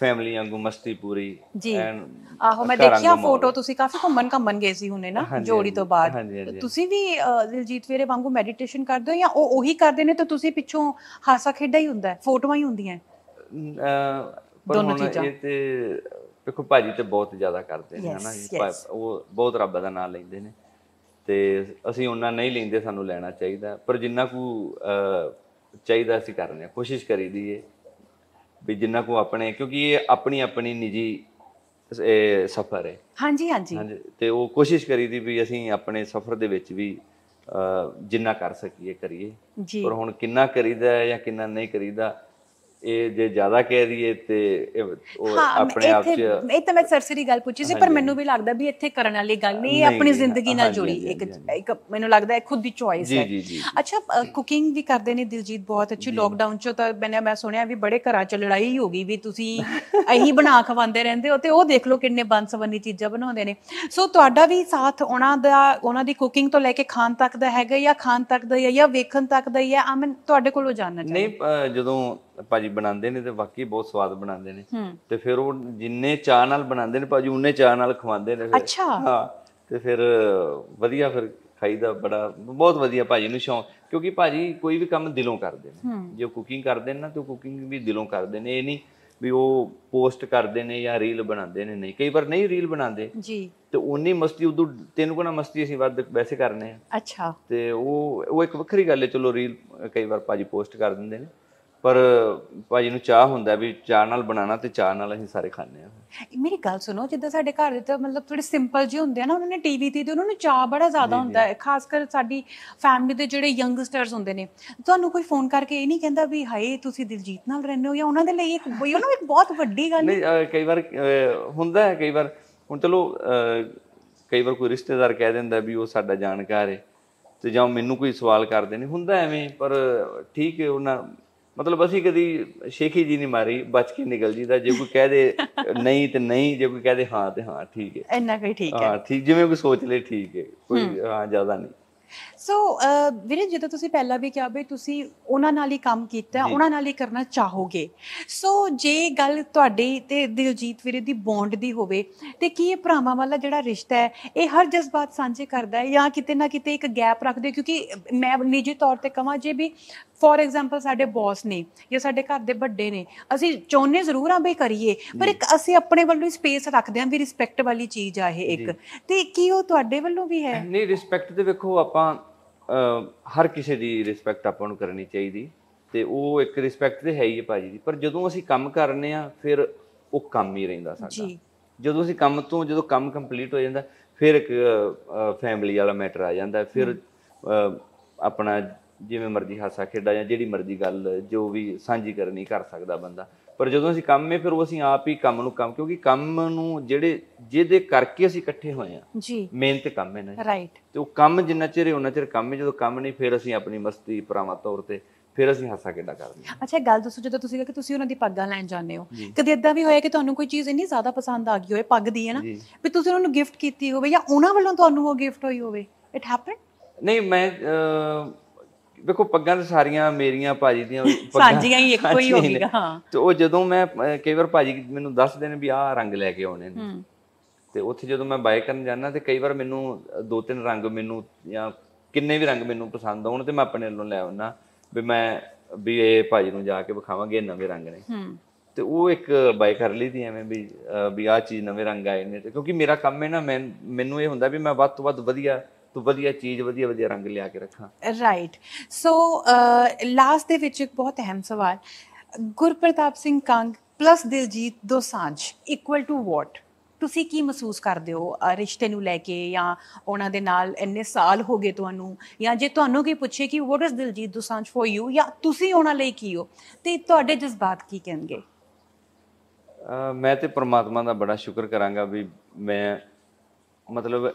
ਫੈਮਿਲੀ ਵਾਂਗੂ ਮਸਤੀ ਪੂਰੀ ਜੀ ਆਹੋ ਮੈਂ ਦੇਖਿਆ ਫੋਟੋ ਤੁਸੀਂ ਕਾਫੀ ਘੁੰਮਣ ਘੰਮਣ ਗਏ ਸੀ ਹੁਣੇ ਨਾ ਜੋੜੀ ਤੋਂ ਬਾਅਦ ਤੁਸੀਂ ਵੀ ਦਿਲਜੀਤ ਵੀਰੇ ਵਾਂਗੂ ਮੈਡੀਟੇਸ਼ਨ ਕਰਦੇ ਹੋ ਜਾਂ ਉਹ ਉਹੀ ਕਰਦੇ ਨੇ ਤਾਂ ਤੁਸੀਂ ਪਿੱਛੋਂ ਹਾਸਾ ਖੇਡਾ ਹੀ ਹੁੰਦਾ ਫੋਟੋਆਂ ਹੀ ਹੁੰਦੀਆਂ ਦੋਨੋਂ ਚੀਜ਼ਾਂ ਤੇ ਵੇਖੋ ਭਾਜੀ ਤੇ ਬਹੁਤ ਜ਼ਿਆਦਾ ਕਰਦੇ ਨੇ ਹਨਾ ਉਹ ਬਹੁਤ ਰੱਬ ਦਾ ਨਾਮ ਲੈਂਦੇ ਨੇ ਤੇ ਅਸੀਂ ਉਹਨਾਂ ਨਹੀਂ ਲੈਂਦੇ ਸਾਨੂੰ ਲੈਣਾ ਚਾਹੀਦਾ ਪਰ ਜਿੰਨਾ ਕੁ ਚਾਹੀਦਾ ਅਸੀਂ ਕਰਨੇ ਆ ਕੋਸ਼ਿਸ਼ ਕਰੀਦੀ ਏ ਵੀ ਜਿੰਨਾ ਕੋ ਆਪਣੇ ਕਿਉਂਕਿ ਇਹ ਆਪਣੀ ਆਪਣੀ ਨਿੱਜੀ ਸਫਰ ਹੈ ਹਾਂਜੀ ਹਾਂਜੀ ਤੇ ਉਹ ਕੋਸ਼ਿਸ਼ ਕਰੀਦੀ ਵੀ ਅਸੀਂ ਆਪਣੇ ਸਫਰ ਦੇ ਵਿੱਚ ਵੀ ਜਿੰਨਾ ਕਰ ਸਕੀਏ ਕਰੀਏ ਪਰ ਹੁਣ ਕਿੰਨਾ ਕਰੀਦਾ ਜਾਂ ਕਿੰਨਾ ਨਹੀਂ ਕਰੀਦਾ ਇਹ ਜੇ ਜ਼ਿਆਦਾ ਕਹਿ ਦਈਏ ਤੇ ਉਹ ਆਪਣੇ ਆਪ ਚ ਇਹ ਤਾਂ ਮੈਂ ਸਰਸਰੀ ਗੱਲ ਪੁੱਛੀ ਸੀ ਪਰ ਮੈਨੂੰ ਵੀ ਲੱਗਦਾ ਵੀ ਇੱਥੇ ਕਰਨ ਵਾਲੀ ਗੱਲ ਨਹੀਂ ਇਹ ਆਪਣੀ ਜ਼ਿੰਦਗੀ ਨਾਲ ਜੁੜੀ ਇੱਕ ਇੱਕ ਮੈਨੂੰ ਲੱਗਦਾ ਇਹ ਖੁਦ ਦੀ ਚੁਆਇਸ ਹੈ ਅੱਛਾ ਕੁਕਿੰਗ ਵੀ ਕਰਦੇ ਨੇ ਦਿਲਜੀਤ ਬਹੁਤ ਅੱਛੀ ਲੋਕਡਾਊਨ ਚ ਤਾਂ ਮੈਨੇ ਮੈਂ ਸੁਣਿਆ ਵੀ ਬੜੇ ਘਰਾਂ ਚ ਲੜਾਈ ਹੋ ਗਈ ਵੀ ਤੁਸੀਂ ਅਹੀਂ ਬਣਾ ਖਵਾਉਂਦੇ ਰਹਿੰਦੇ ਹੋ ਤੇ ਉਹ ਦੇਖ ਲਓ ਕਿੰਨੇ ਬੰਸਵੰਨੀ ਚੀਜ਼ਾਂ ਬਣਾਉਂਦੇ ਨੇ ਸੋ ਤੁਹਾਡਾ ਵੀ ਸਾਥ ਉਹਨਾਂ ਦਾ ਉਹਨਾਂ ਦੀ ਕੁਕਿੰਗ ਤੋਂ ਲੈ ਕੇ ਖਾਣ ਤੱਕ ਦਾ ਹੈਗਾ ਜਾਂ ਖਾਣ ਤੱਕ ਦਾ ਜਾਂ ਵੇਖਣ ਤੱਕ ਦਾ ਹੈ ਆਮਨ ਤੁਹਾਡੇ ਕੋਲੋਂ ਜਾਣਨਾ ਚਾਹੀਦਾ ਨਹੀਂ ਜਦੋਂ ਭਾਜੀ ਬਣਾਉਂਦੇ ਨੇ ਤੇ ਵਾਕਈ ਬਹੁਤ ਸਵਾਦ ਬਣਾਉਂਦੇ ਨੇ ਤੇ ਫਿਰ ਉਹ ਜਿੰਨੇ ਚਾਹ ਨਾਲ ਬਣਾਉਂਦੇ ਨੇ ਭਾਜੀ ਉਹਨੇ ਚਾਹ ਨਾਲ ਖਵਾਉਂਦੇ ਨੇ ਅੱਛਾ ਹਾਂ ਤੇ ਫਿਰ ਵਧੀਆ ਫਿਰ ਖਾਈਦਾ ਬੜਾ ਬਹੁਤ ਵਧੀਆ ਭਾਜੀ ਨੂੰ ਸ਼ੌਂਕ ਕਿਉਂਕਿ ਭਾਜੀ ਕੋਈ ਵੀ ਕੰਮ ਦਿਲੋਂ ਕਰਦੇ ਨੇ ਜੇ ਕੁਕਿੰਗ ਕਰਦੇ ਨੇ ਨਾ ਤੇ ਕੁਕਿੰਗ ਵੀ ਦਿਲੋਂ ਕਰਦੇ ਨੇ ਇਹ ਨਹੀਂ ਵੀ ਉਹ ਪੋਸਟ ਕਰਦੇ ਨੇ ਜਾਂ ਰੀਲ ਬਣਾਉਂਦੇ ਨੇ ਨਹੀਂ ਕਈ ਵਾਰ ਨਹੀਂ ਰੀਲ ਬਣਾਉਂਦੇ ਜੀ ਤੇ ਉਨੀ ਮਸਤੀ ਉਦੋਂ ਤੈਨੂੰ ਕੋਣਾ ਮਸਤੀ ਅਸੀਂ ਵੱਧ ਵੈਸੇ ਕਰਨੇ ਆ ਅੱਛਾ ਤੇ ਉਹ ਉਹ ਇੱਕ ਵੱਖਰੀ ਗੱਲ ਹੈ ਚਲੋ ਰੀਲ ਕਈ ਵਾਰ ਭਾਜੀ ਪੋਸਟ ਕਰ ਦਿੰਦੇ ਨੇ ਪਰ ਭਾਜੀ ਨੂੰ ਚਾਹ ਹੁੰਦਾ ਵੀ ਚਾਹ ਨਾਲ ਬਣਾਣਾ ਤੇ ਚਾਹ ਨਾਲ ਅਸੀਂ ਸਾਰੇ ਖਾਂਦੇ ਆ ਮੇਰੀ ਗੱਲ ਸੁਣੋ ਜਿੱਦਾਂ ਸਾਡੇ ਘਰ ਦੇ ਤਾਂ ਮਤਲਬ ਥੋੜੇ ਸਿੰਪਲ ਜਿਹੇ ਹੁੰਦੇ ਆ ਨਾ ਉਹਨਾਂ ਨੇ ਟੀਵੀ ਤੇ ਤੇ ਉਹਨਾਂ ਨੂੰ ਚਾਹ ਬੜਾ ਜ਼ਿਆਦਾ ਹੁੰਦਾ ਹੈ ਖਾਸ ਕਰ ਸਾਡੀ ਫੈਮਿਲੀ ਦੇ ਜਿਹੜੇ ਯੰਗਸਟਰਸ ਹੁੰਦੇ ਨੇ ਤੁਹਾਨੂੰ ਕੋਈ ਫੋਨ ਕਰਕੇ ਇਹ ਨਹੀਂ ਕਹਿੰਦਾ ਵੀ ਹਾਏ ਤੁਸੀਂ ਦਿਲਜੀਤ ਨਾਲ ਰਹਿੰਦੇ ਹੋ ਜਾਂ ਉਹਨਾਂ ਦੇ ਲਈ ਇੱਕ ਬਈ ਉਹਨਾਂ ਇੱਕ ਬਹੁਤ ਵੱਡੀ ਗੱਲ ਨਹੀਂ ਕਈ ਵਾਰ ਹੁੰਦਾ ਹੈ ਕਈ ਵਾਰ ਹੁਣ ਚਲੋ ਕਈ ਵਾਰ ਕੋਈ ਰਿਸ਼ਤੇਦਾਰ ਕਹਿ ਦਿੰਦਾ ਵੀ ਉਹ ਸਾਡਾ ਜਾਣਕਾਰ ਹੈ ਤੇ ਜਾਂ ਮੈਨੂੰ ਕੋਈ ਸਵਾਲ ਕਰਦੇ ਨੇ ਹੁੰਦਾ ਐਵੇਂ ਪਰ ਠੀਕ ਹੈ ਉਹਨਾਂ ਮਤਲਬ ਅਸੀਂ ਕਦੀ ਸ਼ੇਖੀ ਜੀ ਨਹੀਂ ਮਾਰੀ ਬਚ ਕੇ ਨਿਕਲ ਜੀਦਾ ਜੇ ਕੋਈ ਕਹਿ ਦੇ ਨਹੀਂ ਤੇ ਨਹੀਂ ਜੇ ਕੋਈ ਕਹਿ ਦੇ ਹਾਂ ਤੇ ਹਾਂ ਠੀਕ ਹੈ ਇੰਨਾ ਕੋਈ ਠੀਕ ਹੈ ਹਾਂ ਠੀਕ ਜਿਵੇਂ ਕੋਈ ਸੋਚ ਲੇ ਠੀਕ ਹੈ ਕੋਈ ਹਾਂ ਜ਼ਿਆਦਾ ਨਹੀਂ ਸੋ ਵੀਰੇ ਜਦੋਂ ਤੁਸੀਂ ਪਹਿਲਾਂ ਵੀ ਕਿਹਾ ਬਈ ਤੁਸੀਂ ਉਹਨਾਂ ਨਾਲ ਹੀ ਕੰਮ ਕੀਤਾ ਉਹਨਾਂ ਨਾਲ ਹੀ ਕਰਨਾ ਚਾਹੋਗੇ ਸੋ ਜੇ ਗੱਲ ਤੁਹਾਡੀ ਤੇ ਦਿਲਜੀਤ ਵੀਰੇ ਦੀ ਬੌਂਡ ਦੀ ਹੋਵੇ ਤੇ ਕੀ ਇਹ ਭਰਾਵਾਂ ਵਾਲਾ ਜਿਹੜਾ ਰਿਸ਼ਤਾ ਹੈ ਇਹ ਹਰ ਜਜ਼ਬਾਤ ਸਾਂਝੇ ਕਰਦਾ ਹੈ ਜਾਂ ਕਿਤੇ ਨਾ ਕਿਤੇ ਇੱਕ ਗੈਪ ਰੱਖਦੇ ਕਿਉਂਕਿ ਮੈਂ ਨਿੱਜੀ ਤੌਰ ਤੇ ਕਹਾਂ ਜੇ ਵੀ ਫੋਰ ਐਗਜ਼ਾਮਪਲ ਸਾਡੇ ਬੌਸ ਨੇ ਜਾਂ ਸਾਡੇ ਘਰ ਦੇ ਵੱਡੇ ਨੇ ਅਸੀਂ ਚਾਹੁੰਦੇ ਜ਼ਰੂਰ ਆ ਬਈ ਕਰੀਏ ਪਰ ਇੱਕ ਅਸੀਂ ਆਪਣੇ ਵੱਲੋਂ ਸਪੇਸ ਰੱਖਦੇ ਆਂ ਵੀ ਰਿਸਪੈਕਟ ਵਾਲੀ ਚੀਜ਼ ਆ ਇਹ ਇੱਕ ਤੇ ਕੀ ਉਹ ਤੁਹਾਡੇ ਵੱਲੋਂ ਵੀ ਹੈ ਨਹੀਂ ਰਿਸਪੈਕਟ ਤੇ ਵੇਖੋ ਆਪਾਂ ਹਰ ਕਿਸੇ ਦੀ ਰਿਸਪੈਕਟ ਆਪਾਂ ਨੂੰ ਕਰਨੀ ਚਾਹੀਦੀ ਤੇ ਉਹ ਇੱਕ ਰਿਸਪੈਕਟ ਤੇ ਹੈ ਹੀ ਹੈ ਭਾਜੀ ਦੀ ਪਰ ਜਦੋਂ ਅਸੀਂ ਕੰਮ ਕਰਨੇ ਆ ਫਿਰ ਉਹ ਕੰਮ ਹੀ ਰਹਿੰਦਾ ਸਾਡਾ ਜੀ ਜਦੋਂ ਅਸੀਂ ਕੰਮ ਤੋਂ ਜਦੋਂ ਕੰਮ ਕੰਪਲੀਟ ਹੋ ਜਾਂਦਾ ਫਿਰ ਇੱਕ ਫੈਮਿਲੀ ਵਾਲਾ ਮੈਟਰ ਆ ਜਾਂਦਾ ਫਿਰ ਆਪਣਾ ਜਿਵੇਂ ਮਰਜ਼ੀ ਹਾਸਾ ਖੇਡਾ ਜਾਂ ਜਿਹੜੀ ਮਰਜ਼ੀ ਗੱਲ ਜੋ ਵੀ ਸਾਂਝੀ ਕਰਨੀ ਕਰ ਸਕਦਾ ਬੰਦਾ ਪਰ ਜਦੋਂ ਅਸੀਂ ਕੰਮ 'ੇ ਫਿਰ ਉਹ ਅਸੀਂ ਆਪ ਹੀ ਕੰਮ ਨੂੰ ਕੰਮ ਕਿਉਂਕਿ ਕੰਮ ਨੂੰ ਜਿਹੜੇ ਜਿਹਦੇ ਕਰਕੇ ਅਸੀਂ ਇਕੱਠੇ ਹੋਏ ਆ ਜੀ ਮਿਹਨਤ ਕੰਮ ਹੈ ਨਾ ਰਾਈਟ ਤੇ ਉਹ ਕੰਮ ਜਿੰਨਾ ਚਿਰ ਉਹਨਾਂ ਚਿਰ ਕੰਮ ਹੈ ਜਦੋਂ ਕੰਮ ਨਹੀਂ ਫਿਰ ਅਸੀਂ ਆਪਣੀ ਮਸਤੀ ਪਰਾਵਾਂ ਤੌਰ ਤੇ ਫਿਰ ਅਸੀਂ ਹਾਸਾ ਕਿੱਡਾ ਕਰਦੇ ਹਾਂ ਅੱਛਾ ਗੱਲ ਦੱਸੋ ਜਦੋਂ ਤੁਸੀਂ ਕਿ ਤੁਸੀਂ ਉਹਨਾਂ ਦੀ ਪੱਗਾਂ ਲੈਣ ਜਾਂਦੇ ਹੋ ਕਦੇ ਇਦਾਂ ਵੀ ਹੋਇਆ ਕਿ ਤੁਹਾਨੂੰ ਕੋਈ ਚੀਜ਼ ਇੰਨੀ ਜ਼ਿਆਦਾ ਪਸੰਦ ਆ ਗਈ ਹੋਵੇ ਪੱਗ ਦੀ ਹੈ ਨਾ ਵੀ ਤੁਸੀਂ ਉਹਨਾਂ ਨੂੰ ਗਿਫਟ ਕੀਤੀ ਹੋਵੇ ਜਾਂ ਉਹਨਾਂ ਵੱਲੋਂ ਤੁਹਾਨੂੰ ਉਹ ਗਿਫਟ ਹੋਈ ਹੋਵੇ ਇਟ ਹੈਪਨ ਨਹੀਂ ਮੈਂ ਵੇਖੋ ਪੱਗਾਂ ਤਾਂ ਸਾਰੀਆਂ ਮੇਰੀਆਂ ਭਾਜੀ ਦੀਆਂ ਪੱਗਾਂ ਸਾਂਝੀਆਂ ਹੀ ਇੱਕੋ ਹੀ ਹੋਣਗੀਆਂ ਹਾਂ ਤੇ ਉਹ ਜਦੋਂ ਮੈਂ ਕਈ ਵਾਰ ਭਾਜੀ ਮੈਨੂੰ ਦੱਸਦੇ ਨੇ ਵੀ ਆਹ ਰੰਗ ਲੈ ਕੇ ਆਉਣੇ ਨੇ ਤੇ ਉੱਥੇ ਜਦੋਂ ਮੈਂ ਬਾਈ ਕਰਨ ਜਾਂਦਾ ਤੇ ਕਈ ਵਾਰ ਮੈਨੂੰ ਦੋ ਤਿੰਨ ਰੰਗ ਮੈਨੂੰ ਜਾਂ ਕਿੰਨੇ ਵੀ ਰੰਗ ਮੈਨੂੰ ਪਸੰਦ ਆਉਣ ਤੇ ਮੈਂ ਆਪਣੇ ਵੱਲੋਂ ਲੈ ਆਉਣਾ ਵੀ ਮੈਂ ਵੀ ਇਹ ਭਾਜੀ ਨੂੰ ਜਾ ਕੇ ਵਿਖਾਵਾਂਗੇ ਨਵੇਂ ਰੰਗ ਨੇ ਤੇ ਉਹ ਇੱਕ ਬਾਈ ਕਰ ਲਈ ਦੀ ਐਵੇਂ ਵੀ ਵੀ ਆ ਚੀਜ਼ ਨਵੇਂ ਰੰਗ ਆਏ ਨੇ ਕਿਉਂਕਿ ਮੇਰਾ ਕੰਮ ਹੈ ਨਾ ਮੈਨੂੰ ਇਹ ਹੁੰਦਾ ਵੀ ਮੈਂ ਵੱਧ ਤੋਂ ਵੱਧ ਵਧੀਆ ਤੋ ਵਧੀਆ ਚੀਜ਼ ਵਧੀਆ ਵਧੀਆ ਰੰਗ ਲਿਆ ਕੇ ਰੱਖਾਂ ਰਾਈਟ ਸੋ ਲਾਸਟ ਦੇ ਵਿੱਚ ਇੱਕ ਬਹੁਤ ਅਹਿਮ ਸਵਾਲ Gurpratap Singh Kang plus Diljit Dosanjh equal to what ਤੁਸੀਂ ਕੀ ਮਹਿਸੂਸ ਕਰਦੇ ਹੋ ਰਿਸ਼ਤੇ ਨੂੰ ਲੈ ਕੇ ਜਾਂ ਉਹਨਾਂ ਦੇ ਨਾਲ ਇੰਨੇ ਸਾਲ ਹੋ ਗਏ ਤੁਹਾਨੂੰ ਜਾਂ ਜੇ ਤੁਹਾਨੂੰ ਕੀ ਪੁੱਛੇ ਕਿ what is Diljit Dosanjh for you ਜਾਂ ਤੁਸੀਂ ਉਹਨਾਂ ਲਈ ਕੀ ਹੋ ਤੇ ਤੁਹਾਡੇ ਜਜ਼ਬਾਤ ਕੀ ਕਹਿਣਗੇ ਮੈਂ ਤੇ ਪ੍ਰਮਾਤਮਾ ਦਾ ਬੜਾ ਸ਼ੁਕਰ ਕਰਾਂਗਾ ਵੀ ਮੈਂ ਮਤਲਬ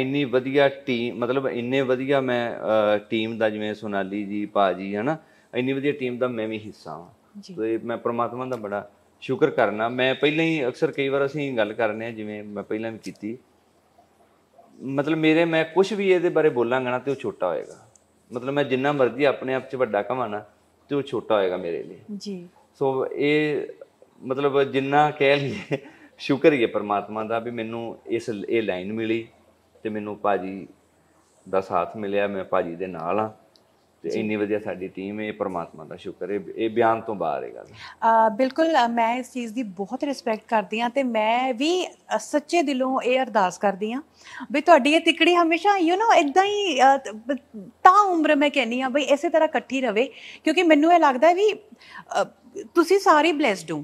ਇੰਨੀ ਵਧੀਆ ਟੀਮ ਮਤਲਬ ਇੰਨੇ ਵਧੀਆ ਮੈਂ ਟੀਮ ਦਾ ਜਿਵੇਂ ਸੋਨਾਲੀ ਜੀ ਭਾਜੀ ਹਨਾ ਇੰਨੀ ਵਧੀਆ ਟੀਮ ਦਾ ਮੈਂ ਵੀ ਹਿੱਸਾ ਹਾਂ ਤੇ ਮੈਂ ਪ੍ਰਮਾਤਮਾ ਦਾ ਬੜਾ ਸ਼ੁਕਰ ਕਰਨਾ ਮੈਂ ਪਹਿਲਾਂ ਹੀ ਅਕਸਰ ਕਈ ਵਾਰ ਅਸੀਂ ਗੱਲ ਕਰਨੇ ਆ ਜਿਵੇਂ ਮੈਂ ਪਹਿਲਾਂ ਵੀ ਕੀਤੀ ਮਤਲਬ ਮੇਰੇ ਮੈਂ ਕੁਝ ਵੀ ਇਹਦੇ ਬਾਰੇ ਬੋਲਾਂਗਾ ਨਾ ਤੇ ਉਹ ਛੋਟਾ ਹੋਏਗਾ ਮਤਲਬ ਮੈਂ ਜਿੰਨਾ ਮਰਜ਼ੀ ਆਪਣੇ ਆਪ 'ਚ ਵੱਡਾ ਕਮਾਣਾ ਤੇ ਉਹ ਛੋਟਾ ਹੋਏਗਾ ਮੇਰੇ ਲਈ ਜੀ ਸੋ ਇਹ ਮਤਲਬ ਜਿੰਨਾ ਕਹਿ ਲਈਏ ਸ਼ੁਕਰ ਹੀ ਹੈ ਪਰਮਾਤਮਾ ਦਾ ਵੀ ਮੈਨੂੰ ਇਸ ਇਹ ਲਾਈਨ ਮਿਲੀ ਤੇ ਮੈਨੂੰ ਭਾਜੀ ਦਾ ਸਾਥ ਮਿਲਿਆ ਮੈਂ ਭਾਜੀ ਦੇ ਨਾਲ ਆ ਤੇ ਇੰਨੀ ਵਧੀਆ ਸਾਡੀ ਟੀਮ ਹੈ ਪਰਮਾਤਮਾ ਦਾ ਸ਼ੁਕਰ ਹੈ ਇਹ ਬਿਆਨ ਤੋਂ ਬਾਹਰ ਹੈ ਗੱਲ ਬਿਲਕੁਲ ਮੈਂ ਇਸ ਚੀਜ਼ ਦੀ ਬਹੁਤ ਰਿਸਪੈਕਟ ਕਰਦੀ ਹਾਂ ਤੇ ਮੈਂ ਵੀ ਸੱਚੇ ਦਿਲੋਂ ਇਹ ਅਰਦਾਸ ਕਰਦੀ ਹਾਂ ਵੀ ਤੁਹਾਡੀ ਇਹ ਤਿਕੜੀ ਹਮੇਸ਼ਾ ਯੂ نو ਇਦਾਂ ਹੀ ਤਾਂ ਉਮਰ ਮੈਂ ਕਹਿੰਨੀ ਆ ਬਈ ਇਸੇ ਤਰ੍ਹਾਂ ਇਕੱਠੀ ਰਵੇ ਕਿਉਂਕਿ ਮੈਨੂੰ ਇਹ ਲੱਗਦਾ ਵੀ ਤੁਸੀਂ ਸਾਰੇ ਬlesed ਹੋ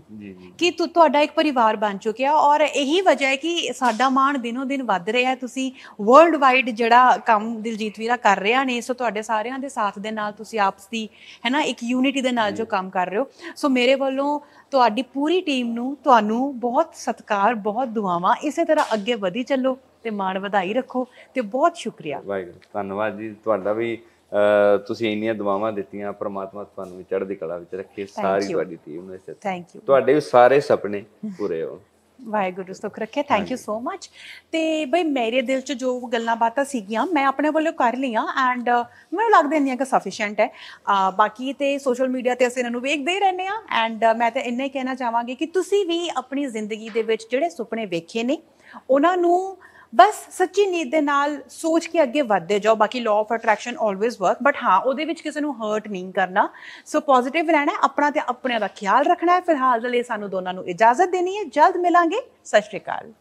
ਕਿ ਤੁਹਾਡਾ ਇੱਕ ਪਰਿਵਾਰ ਬਣ ਚੁੱਕਿਆ ਔਰ ਇਹੀ ਵਜ੍ਹਾ ਹੈ ਕਿ ਸਾਡਾ ਮਾਣ ਦਿਨੋ ਦਿਨ ਵੱਧ ਰਿਹਾ ਤੁਸੀਂ ਵਰਲਡ ਵਾਈਡ ਜਿਹੜਾ ਕੰਮ ਦਿਲਜੀਤ ਵੀਰਾ ਕਰ ਰਿਹਾ ਨੇ ਸੋ ਤੁਹਾਡੇ ਸਾਰਿਆਂ ਦੇ ਸਾਥ ਦੇ ਨਾਲ ਤੁਸੀਂ ਆਪਸ ਦੀ ਹੈਨਾ ਇੱਕ ਯੂਨਿਟੀ ਦੇ ਨਾਲ ਜੋ ਕੰਮ ਕਰ ਰਹੇ ਹੋ ਸੋ ਮੇਰੇ ਵੱਲੋਂ ਤੁਹਾਡੀ ਪੂਰੀ ਟੀਮ ਨੂੰ ਤੁਹਾਨੂੰ ਬਹੁਤ ਸਤਿਕਾਰ ਬਹੁਤ ਦੁਆਵਾਂ ਇਸੇ ਤਰ੍ਹਾਂ ਅੱਗੇ ਵਧੀ ਚੱਲੋ ਤੇ ਮਾਣ ਵਧਾਈ ਰੱਖੋ ਤੇ ਬਹੁਤ ਸ਼ੁਕਰੀਆ ਵਾਹਿਗੁਰੂ ਧੰਨਵਾਦ ਜੀ ਤੁਹਾਡਾ ਵੀ ਤੁਸੀਂ ਇੰਨੀਆਂ ਦੁਆਵਾਂ ਦਿੱਤੀਆਂ ਪ੍ਰਮਾਤਮਾ ਤੁਹਾਨੂੰ ਵੀ ਚੜ੍ਹਦੀ ਕਲਾ ਵਿੱਚ ਰੱਖੇ ਸਾਰੀ ਤੁਹਾਡੀ ਟੀਮ ਨੇ ਸਤਿ ਥੈਂਕ ਯੂ ਤੁਹਾਡੇ ਵੀ ਸਾਰੇ ਸੁਪਨੇ ਪੂਰੇ ਹੋਣ ਵਾਹਿਗੁਰੂ ਸੁਖ ਰੱਖੇ ਥੈਂਕ ਯੂ ਸੋ ਮੱਚ ਤੇ ਬਈ ਮੇਰੇ ਦਿਲ 'ਚ ਜੋ ਗੱਲਾਂ ਬਾਤਾਂ ਸੀਗੀਆਂ ਮੈਂ ਆਪਣੇ ਵੱਲੋਂ ਕਰ ਲਈਆਂ ਐਂਡ ਮੈਨੂੰ ਲੱਗਦਾ ਇੰਨੀਆਂ ਕਿ ਸਫੀਸ਼ੀਐਂਟ ਹੈ ਬਾਕੀ ਤੇ ਸੋਸ਼ਲ ਮੀਡੀਆ ਤੇ ਅਸੀਂ ਇਹਨਾਂ ਨੂੰ ਵੇਖਦੇ ਹੀ ਰਹਿੰਦੇ ਆ ਐਂਡ ਮੈਂ ਤਾਂ ਇੰਨਾ ਹੀ ਕਹਿਣਾ ਚਾਹਾਂਗੀ ਕਿ ਤੁਸੀਂ ਵੀ ਆਪਣੀ ਜ਼ਿੰਦਗੀ ਦੇ ਵਿੱਚ ਜਿਹੜੇ ਸੁਪਨੇ ਵੇਖੇ ਨੇ ਉਹਨਾਂ ਨੂੰ ਬਸ ਸੱਚੀ ਨੀਤ ਦੇ ਨਾਲ ਸੋਚ ਕੇ ਅੱਗੇ ਵਧਦੇ ਜਾਓ ਬਾਕੀ law of attraction always work but ਹਾਂ ਉਹਦੇ ਵਿੱਚ ਕਿਸੇ ਨੂੰ ਹਰਟ ਨਹੀਂ ਕਰਨਾ ਸੋ ਪੋਜ਼ਿਟਿਵ ਰਹਿਣਾ ਆਪਣਾ ਤੇ ਆਪਣੇ ਦਾ ਖਿਆਲ ਰੱਖਣਾ ਹੈ ਫਿਲਹਾਲ ਦੇ ਲਈ ਸਾਨੂੰ ਦੋਨਾਂ ਨੂੰ ਇਜਾਜ਼ਤ ਦੇਣੀ ਹੈ ਜਲਦ ਮਿਲਾਂਗੇ ਸਤਿ ਸ਼੍ਰੀ ਅਕਾਲ